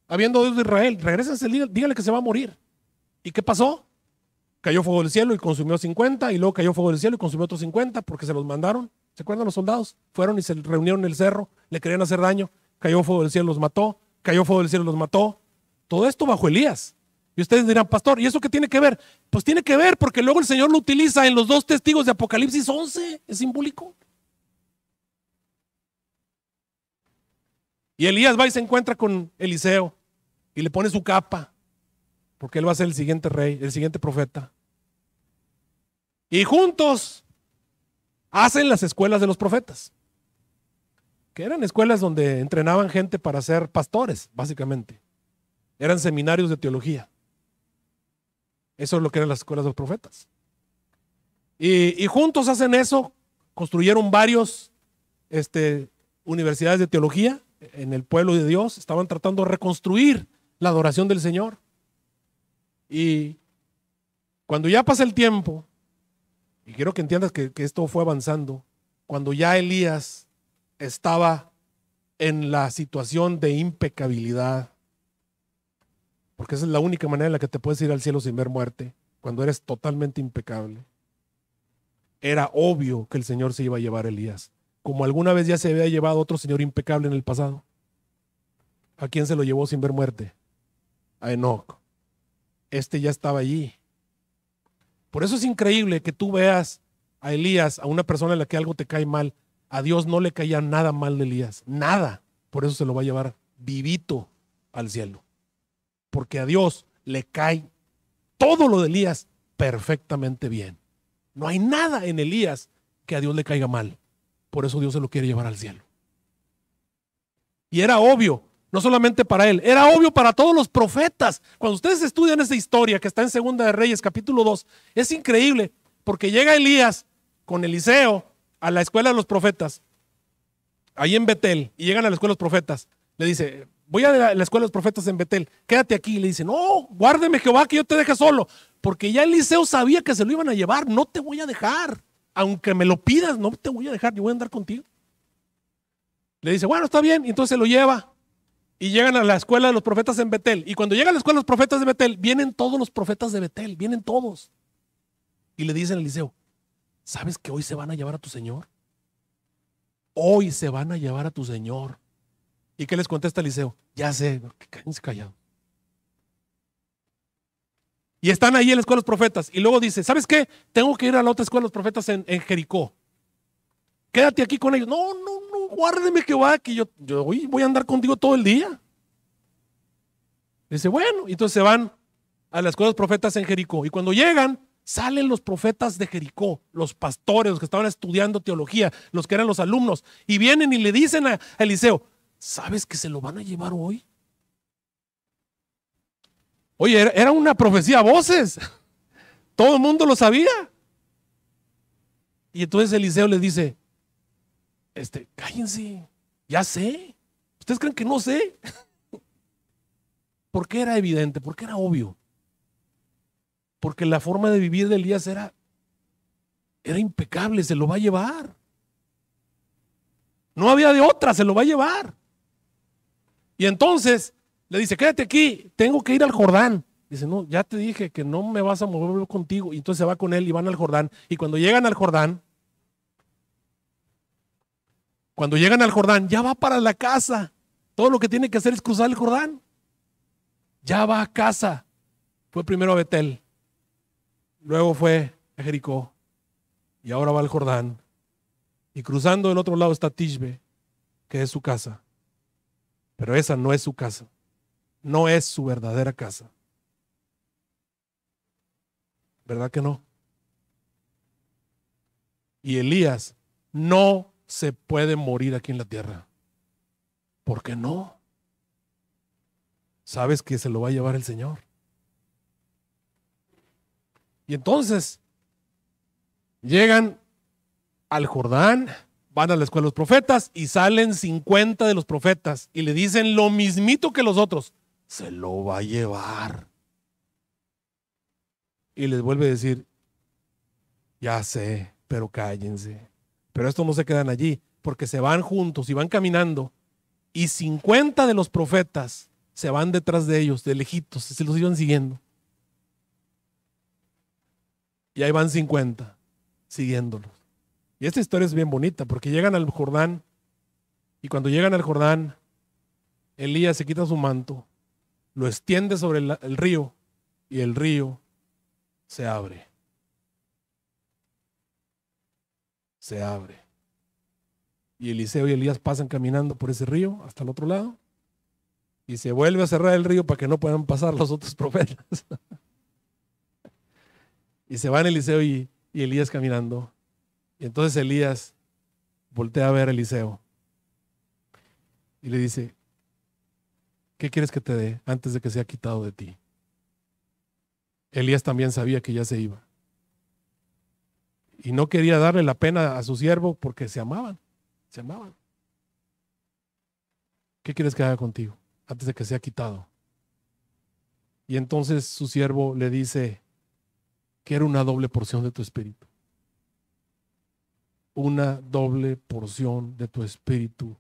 Habiendo Dios de Israel, regresense, díganle que se va a morir. ¿Y qué pasó? Cayó fuego del cielo y consumió 50, y luego cayó fuego del cielo y consumió otros 50 porque se los mandaron. ¿Se acuerdan los soldados? Fueron y se reunieron en el cerro, le querían hacer daño, cayó fuego del cielo, los mató, cayó fuego del cielo, los mató. Todo esto bajo Elías. Y ustedes dirán, pastor, ¿y eso qué tiene que ver? Pues tiene que ver porque luego el Señor lo utiliza en los dos testigos de Apocalipsis 11, es simbólico. Y Elías va y se encuentra con Eliseo y le pone su capa, porque él va a ser el siguiente rey, el siguiente profeta. Y juntos hacen las escuelas de los profetas, que eran escuelas donde entrenaban gente para ser pastores, básicamente. Eran seminarios de teología. Eso es lo que eran las escuelas de los profetas. Y, juntos hacen eso, construyeron varios este, universidades de teología en el pueblo de Dios, estaban tratando de reconstruir la adoración del Señor. Y cuando ya pasa el tiempo, y quiero que entiendas que esto fue avanzando, cuando ya Elías estaba en la situación de impecabilidad, porque esa es la única manera en la que te puedes ir al cielo sin ver muerte, cuando eres totalmente impecable. Era obvio que el Señor se iba a llevar a Elías, como alguna vez ya se había llevado otro Señor impecable en el pasado. ¿A quién se lo llevó sin ver muerte? A Enoch. Este ya estaba allí. Por eso es increíble que tú veas a Elías, a una persona en la que algo te cae mal. A Dios no le caía nada mal de Elías, nada. Por eso se lo va a llevar vivito al cielo porque a Dios le cae todo lo de Elías perfectamente bien. No hay nada en Elías que a Dios le caiga mal. Por eso Dios se lo quiere llevar al cielo. Y era obvio, no solamente para él, era obvio para todos los profetas. Cuando ustedes estudian esa historia que está en Segunda de Reyes, capítulo 2, es increíble porque llega Elías con Eliseo a la escuela de los profetas, ahí en Betel, y llegan a la escuela de los profetas. Le dice, voy a la, escuela de los profetas en Betel, quédate aquí. Y le dice, no, guárdeme Jehová, que yo te deje solo. Porque ya Eliseo sabía que se lo iban a llevar, no te voy a dejar. Aunque me lo pidas, no te voy a dejar, yo voy a andar contigo. Le dice, bueno, está bien, y entonces lo lleva. Y llegan a la escuela de los profetas en Betel. Y cuando llegan a la escuela de los profetas de Betel, vienen todos los profetas de Betel, vienen todos. Y le dicen a Eliseo, ¿sabes que hoy se van a llevar a tu Señor? Hoy se van a llevar a tu Señor. ¿Y qué les contesta Eliseo? Ya sé, cállense callado. Y están ahí en la escuela de los profetas. Y luego dice, ¿sabes qué? Tengo que ir a la otra escuela de los profetas en, Jericó. Quédate aquí con ellos. No, no, no, guárdeme que va, aquí. yo, yo voy a andar contigo todo el día. Dice, bueno, y entonces se van a la escuela de los profetas en Jericó. Y cuando llegan, salen los profetas de Jericó, los pastores, los que estaban estudiando teología, los que eran los alumnos, y vienen y le dicen a Eliseo, ¿Sabes que se lo van a llevar hoy? Oye, era una profecía a voces. Todo el mundo lo sabía. Y entonces Eliseo le dice, este, cállense, ya sé. ¿Ustedes creen que no sé? ¿Por qué era evidente? ¿Por qué era obvio? Porque la forma de vivir de Elías era, era impecable, se lo va a llevar. No había de otra, se lo va a llevar. Y entonces le dice, quédate aquí, tengo que ir al Jordán. Dice, no, ya te dije que no me vas a mover contigo. Y entonces se va con él y van al Jordán. Y cuando llegan al Jordán, cuando llegan al Jordán, ya va para la casa. Todo lo que tiene que hacer es cruzar el Jordán. Ya va a casa. Fue primero a Betel, luego fue a Jericó y ahora va al Jordán. Y cruzando del otro lado está Tishbe, que es su casa. Pero esa no es su casa. No es su verdadera casa. ¿Verdad que no? Y Elías no se puede morir aquí en la tierra. ¿Por qué no? Sabes que se lo va a llevar el Señor. Y entonces llegan al Jordán van a la escuela los profetas y salen 50 de los profetas y le dicen lo mismito que los otros. Se lo va a llevar. Y les vuelve a decir, ya sé, pero cállense. Pero estos no se quedan allí, porque se van juntos y van caminando. Y 50 de los profetas se van detrás de ellos, de lejitos, se los iban siguiendo. Y ahí van 50, siguiéndolos. Y esta historia es bien bonita porque llegan al Jordán y cuando llegan al Jordán, Elías se quita su manto, lo extiende sobre el, río y el río se abre. Se abre. Y Eliseo y Elías pasan caminando por ese río hasta el otro lado y se vuelve a cerrar el río para que no puedan pasar los otros profetas. y se van Eliseo y Elías caminando y entonces Elías voltea a ver a Eliseo y le dice, ¿qué quieres que te dé antes de que sea quitado de ti? Elías también sabía que ya se iba. Y no quería darle la pena a su siervo porque se amaban, se amaban. ¿Qué quieres que haga contigo antes de que sea quitado? Y entonces su siervo le dice, quiero una doble porción de tu espíritu una doble porción de tu espíritu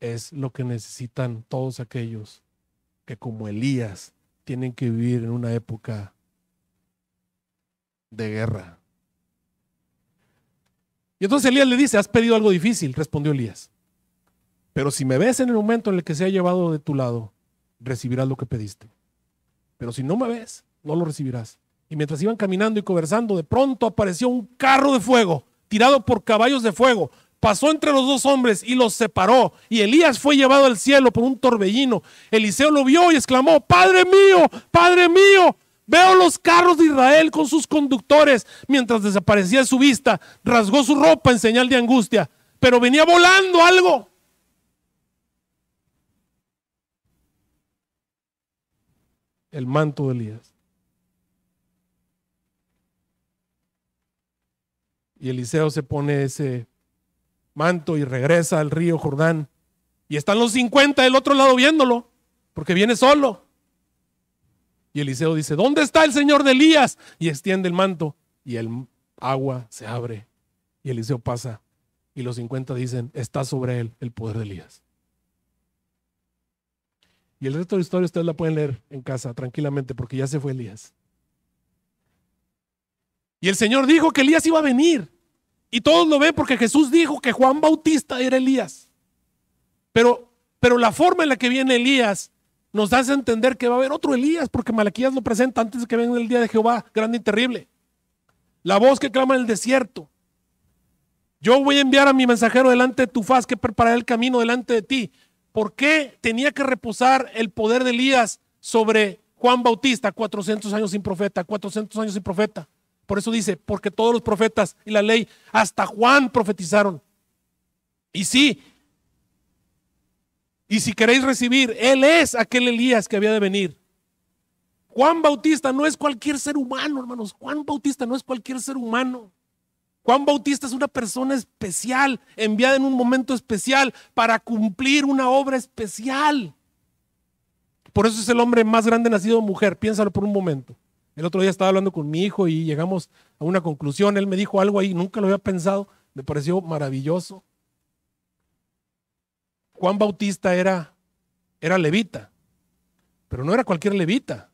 es lo que necesitan todos aquellos que como Elías tienen que vivir en una época de guerra. Y entonces Elías le dice, has pedido algo difícil, respondió Elías. Pero si me ves en el momento en el que se ha llevado de tu lado, recibirás lo que pediste. Pero si no me ves, no lo recibirás. Y mientras iban caminando y conversando, de pronto apareció un carro de fuego tirado por caballos de fuego, pasó entre los dos hombres y los separó. Y Elías fue llevado al cielo por un torbellino. Eliseo lo vio y exclamó, Padre mío, Padre mío, veo los carros de Israel con sus conductores. Mientras desaparecía su vista, rasgó su ropa en señal de angustia, pero venía volando algo. El manto de Elías. Y Eliseo se pone ese manto y regresa al río Jordán. Y están los 50 del otro lado viéndolo, porque viene solo. Y Eliseo dice, ¿dónde está el Señor de Elías? Y extiende el manto y el agua se abre. Y Eliseo pasa. Y los 50 dicen, está sobre él el poder de Elías. Y el resto de la historia ustedes la pueden leer en casa tranquilamente porque ya se fue Elías. Y el Señor dijo que Elías iba a venir. Y todos lo ven porque Jesús dijo que Juan Bautista era Elías. Pero, pero la forma en la que viene Elías nos hace entender que va a haber otro Elías, porque Malaquías lo presenta antes de que venga el día de Jehová, grande y terrible. La voz que clama en el desierto. Yo voy a enviar a mi mensajero delante de tu faz que preparará el camino delante de ti. ¿Por qué tenía que reposar el poder de Elías sobre Juan Bautista? 400 años sin profeta, 400 años sin profeta. Por eso dice, porque todos los profetas y la ley, hasta Juan profetizaron. Y sí, y si queréis recibir, Él es aquel Elías que había de venir. Juan Bautista no es cualquier ser humano, hermanos. Juan Bautista no es cualquier ser humano. Juan Bautista es una persona especial, enviada en un momento especial para cumplir una obra especial. Por eso es el hombre más grande nacido mujer. Piénsalo por un momento. El otro día estaba hablando con mi hijo y llegamos a una conclusión. Él me dijo algo ahí, nunca lo había pensado. Me pareció maravilloso. Juan Bautista era, era levita, pero no era cualquier levita.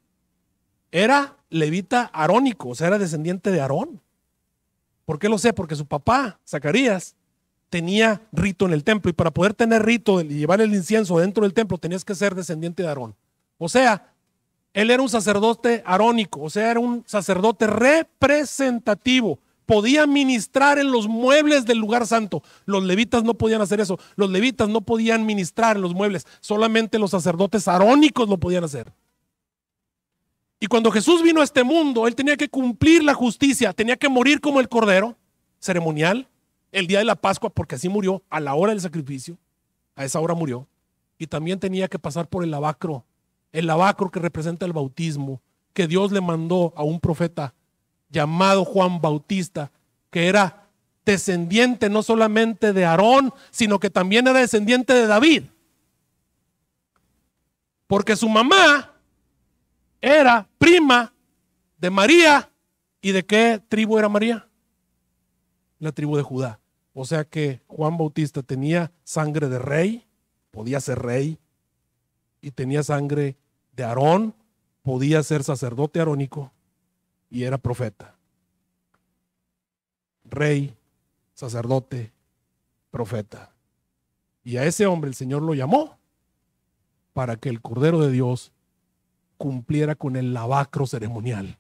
Era levita arónico, o sea, era descendiente de Aarón. ¿Por qué lo sé? Porque su papá, Zacarías, tenía rito en el templo y para poder tener rito y llevar el incienso dentro del templo tenías que ser descendiente de Aarón. O sea, él era un sacerdote arónico, o sea, era un sacerdote representativo. Podía ministrar en los muebles del lugar santo. Los levitas no podían hacer eso. Los levitas no podían ministrar en los muebles. Solamente los sacerdotes arónicos lo podían hacer. Y cuando Jesús vino a este mundo, él tenía que cumplir la justicia, tenía que morir como el cordero ceremonial el día de la Pascua, porque así murió a la hora del sacrificio. A esa hora murió. Y también tenía que pasar por el lavacro el lavacro que representa el bautismo, que Dios le mandó a un profeta llamado Juan Bautista, que era descendiente no solamente de Aarón, sino que también era descendiente de David. Porque su mamá era prima de María. ¿Y de qué tribu era María? La tribu de Judá. O sea que Juan Bautista tenía sangre de rey, podía ser rey, y tenía sangre de Aarón, podía ser sacerdote arónico y era profeta. Rey, sacerdote, profeta. Y a ese hombre el Señor lo llamó para que el Cordero de Dios cumpliera con el lavacro ceremonial.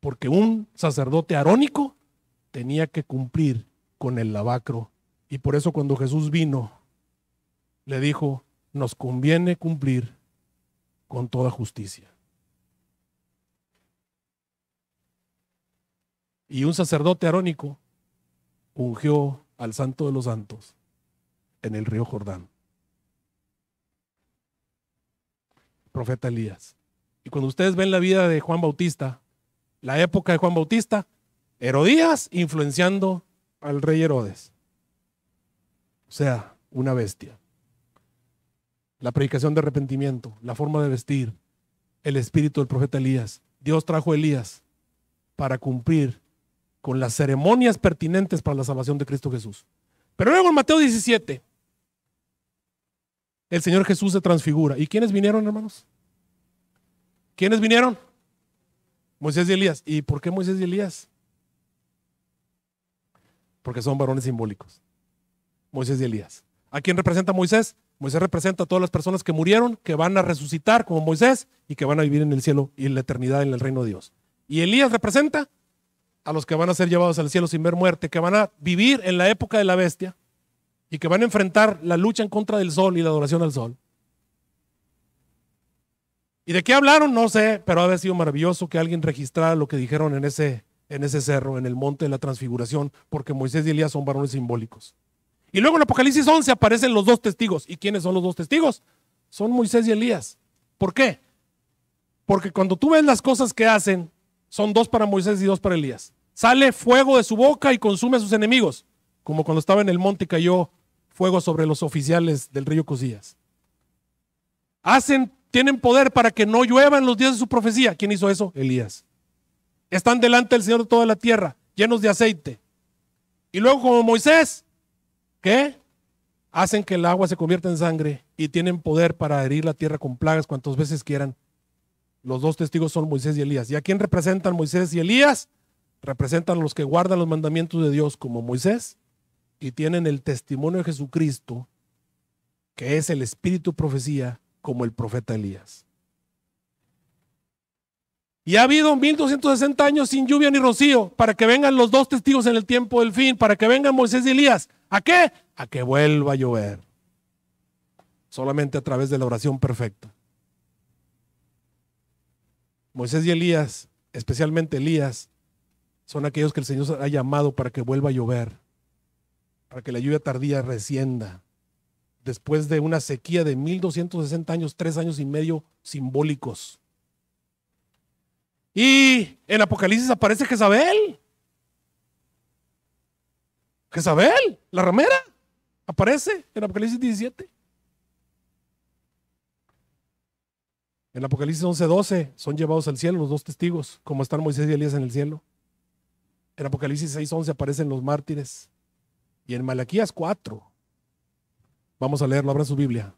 Porque un sacerdote arónico tenía que cumplir con el lavacro. Y por eso cuando Jesús vino le dijo, nos conviene cumplir con toda justicia. Y un sacerdote arónico ungió al santo de los santos en el río Jordán. Profeta Elías. Y cuando ustedes ven la vida de Juan Bautista, la época de Juan Bautista, Herodías influenciando al rey Herodes. O sea, una bestia la predicación de arrepentimiento, la forma de vestir, el espíritu del profeta Elías. Dios trajo a Elías para cumplir con las ceremonias pertinentes para la salvación de Cristo Jesús. Pero luego en Mateo 17, el Señor Jesús se transfigura. ¿Y quiénes vinieron, hermanos? ¿Quiénes vinieron? Moisés y Elías. ¿Y por qué Moisés y Elías? Porque son varones simbólicos. Moisés y Elías. ¿A quién representa Moisés? Moisés representa a todas las personas que murieron, que van a resucitar como Moisés y que van a vivir en el cielo y en la eternidad en el reino de Dios. Y Elías representa a los que van a ser llevados al cielo sin ver muerte, que van a vivir en la época de la bestia y que van a enfrentar la lucha en contra del sol y la adoración al sol. ¿Y de qué hablaron? No sé, pero ha sido maravilloso que alguien registrara lo que dijeron en ese, en ese cerro, en el monte de la transfiguración, porque Moisés y Elías son varones simbólicos. Y luego en Apocalipsis 11 aparecen los dos testigos. ¿Y quiénes son los dos testigos? Son Moisés y Elías. ¿Por qué? Porque cuando tú ves las cosas que hacen, son dos para Moisés y dos para Elías. Sale fuego de su boca y consume a sus enemigos, como cuando estaba en el monte y cayó fuego sobre los oficiales del río Cosías. Hacen, tienen poder para que no lluevan los días de su profecía. ¿Quién hizo eso? Elías. Están delante del Señor de toda la tierra, llenos de aceite. Y luego como Moisés, ¿Qué? Hacen que el agua se convierta en sangre y tienen poder para herir la tierra con plagas cuantas veces quieran. Los dos testigos son Moisés y Elías. ¿Y a quién representan Moisés y Elías? Representan a los que guardan los mandamientos de Dios como Moisés y tienen el testimonio de Jesucristo, que es el espíritu profecía, como el profeta Elías. Y ha habido 1260 años sin lluvia ni rocío, para que vengan los dos testigos en el tiempo del fin, para que vengan Moisés y Elías. ¿A qué? A que vuelva a llover. Solamente a través de la oración perfecta. Moisés y Elías, especialmente Elías, son aquellos que el Señor ha llamado para que vuelva a llover, para que la lluvia tardía recienda Después de una sequía de 1260 años, tres años y medio simbólicos. Y en Apocalipsis aparece Jezabel. Isabel, la ramera, aparece en Apocalipsis 17. En Apocalipsis 11-12 son llevados al cielo los dos testigos, como están Moisés y Elías en el cielo. En Apocalipsis 6-11 aparecen los mártires. Y en Malaquías 4, vamos a leerlo, abran su Biblia.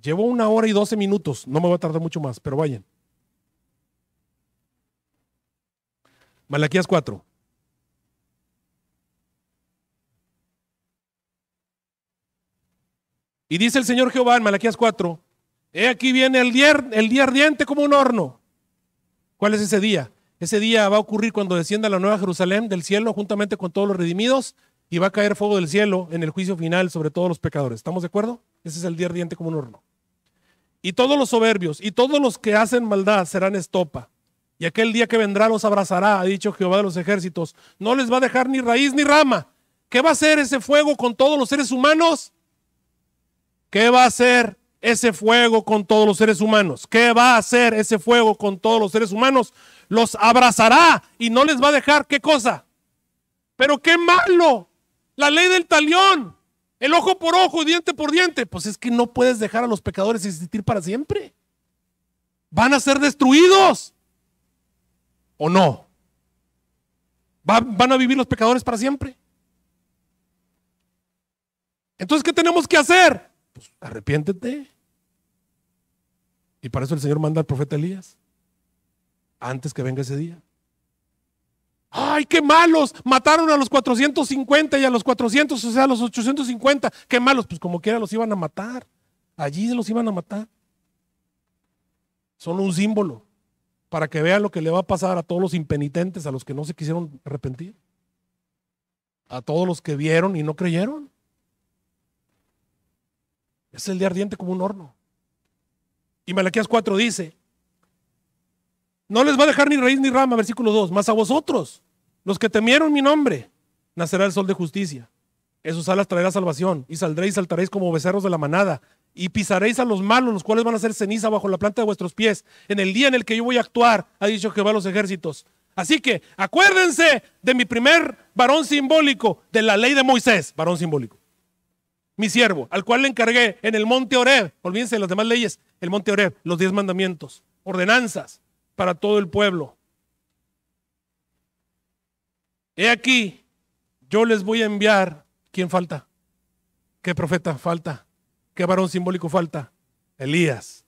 Llevo una hora y doce minutos, no me va a tardar mucho más, pero vayan. Malaquías 4. Y dice el Señor Jehová en Malaquías 4, he aquí viene el día, ardiente como un horno. ¿Cuál es ese día? Ese día va a ocurrir cuando descienda la nueva Jerusalén del cielo juntamente con todos los redimidos y va a caer fuego del cielo en el juicio final sobre todos los pecadores. ¿Estamos de acuerdo? Ese es el día ardiente como un horno. Y todos los soberbios y todos los que hacen maldad serán estopa. Y aquel día que vendrá los abrazará, ha dicho Jehová de los ejércitos. No les va a dejar ni raíz ni rama. ¿Qué va a hacer ese fuego con todos los seres humanos? ¿Qué va a hacer ese fuego con todos los seres humanos? ¿Qué va a hacer ese fuego con todos los seres humanos? Los abrazará y no les va a dejar qué cosa. Pero qué malo. La ley del talión. El ojo por ojo y diente por diente. Pues es que no puedes dejar a los pecadores existir para siempre. Van a ser destruidos. ¿O no? ¿Van a vivir los pecadores para siempre? Entonces, ¿qué tenemos que hacer? Pues arrepiéntete. Y para eso el Señor manda al profeta Elías. Antes que venga ese día. ¡Ay, qué malos! Mataron a los 450 y a los 400, o sea, a los 850. ¡Qué malos! Pues como quiera los iban a matar. Allí los iban a matar. Son un símbolo para que vean lo que le va a pasar a todos los impenitentes, a los que no se quisieron arrepentir. A todos los que vieron y no creyeron. Es el día ardiente como un horno. Y Malaquías 4 dice, no les va a dejar ni raíz ni rama, versículo 2, más a vosotros, los que temieron mi nombre, nacerá el sol de justicia. En sus alas traerá salvación, y saldréis y saltaréis como becerros de la manada, y pisaréis a los malos, los cuales van a ser ceniza bajo la planta de vuestros pies, en el día en el que yo voy a actuar, ha dicho Jehová a los ejércitos. Así que acuérdense de mi primer varón simbólico, de la ley de Moisés, varón simbólico mi siervo, al cual le encargué en el monte Oreb, olvídense de las demás leyes, el monte Oreb, los diez mandamientos, ordenanzas para todo el pueblo. He aquí, yo les voy a enviar, ¿quién falta? ¿Qué profeta falta? ¿Qué varón simbólico falta? Elías,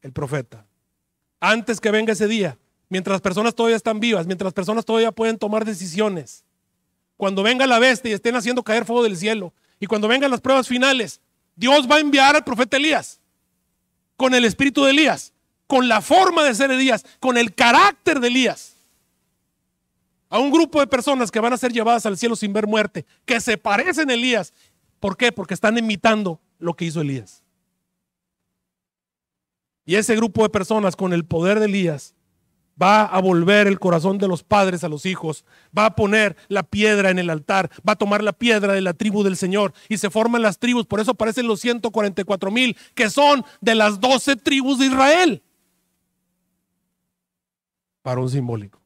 el profeta. Antes que venga ese día, mientras personas todavía están vivas, mientras personas todavía pueden tomar decisiones, cuando venga la bestia y estén haciendo caer fuego del cielo, y cuando vengan las pruebas finales, Dios va a enviar al profeta Elías con el espíritu de Elías, con la forma de ser Elías, con el carácter de Elías. A un grupo de personas que van a ser llevadas al cielo sin ver muerte, que se parecen a Elías. ¿Por qué? Porque están imitando lo que hizo Elías. Y ese grupo de personas con el poder de Elías va a volver el corazón de los padres a los hijos, va a poner la piedra en el altar, va a tomar la piedra de la tribu del Señor y se forman las tribus, por eso aparecen los 144 mil que son de las 12 tribus de Israel. Para un simbólico.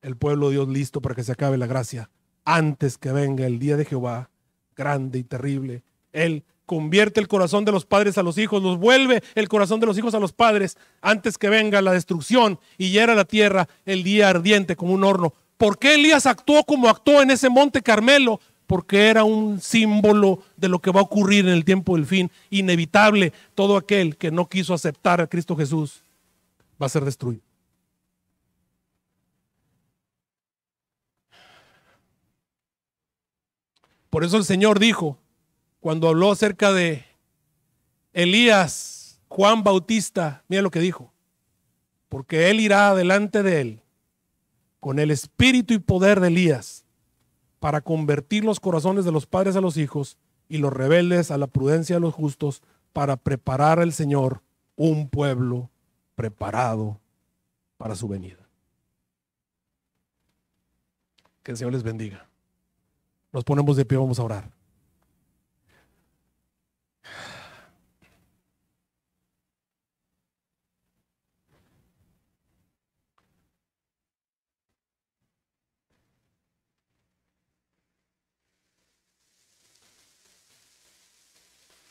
El pueblo de Dios listo para que se acabe la gracia antes que venga el día de Jehová, grande y terrible, Él. Convierte el corazón de los padres a los hijos, los vuelve el corazón de los hijos a los padres antes que venga la destrucción y hiera la tierra el día ardiente como un horno. ¿Por qué Elías actuó como actuó en ese monte Carmelo? Porque era un símbolo de lo que va a ocurrir en el tiempo del fin, inevitable. Todo aquel que no quiso aceptar a Cristo Jesús va a ser destruido. Por eso el Señor dijo, cuando habló acerca de Elías, Juan Bautista, mira lo que dijo, porque él irá delante de él con el espíritu y poder de Elías para convertir los corazones de los padres a los hijos y los rebeldes a la prudencia de los justos para preparar al Señor un pueblo preparado para su venida. Que el Señor les bendiga. Nos ponemos de pie, vamos a orar.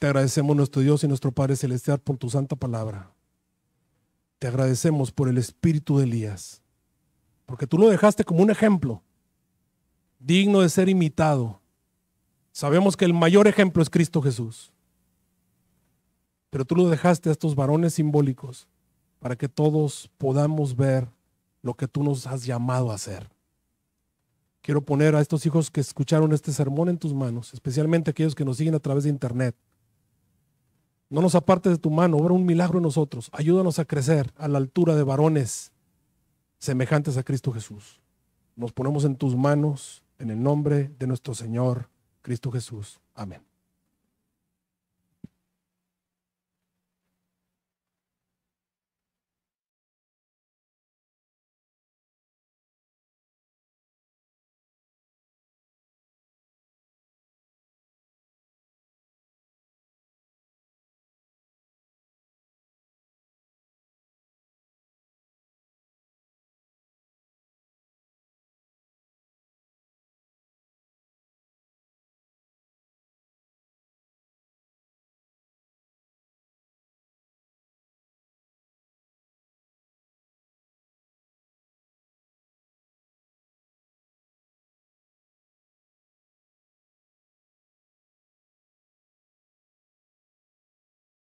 Te agradecemos nuestro Dios y nuestro Padre Celestial por tu santa palabra. Te agradecemos por el espíritu de Elías, porque tú lo dejaste como un ejemplo digno de ser imitado. Sabemos que el mayor ejemplo es Cristo Jesús. Pero tú lo dejaste a estos varones simbólicos para que todos podamos ver lo que tú nos has llamado a hacer. Quiero poner a estos hijos que escucharon este sermón en tus manos, especialmente aquellos que nos siguen a través de internet. No nos apartes de tu mano, obra un milagro en nosotros. Ayúdanos a crecer a la altura de varones semejantes a Cristo Jesús. Nos ponemos en tus manos, en el nombre de nuestro Señor Cristo Jesús. Amén.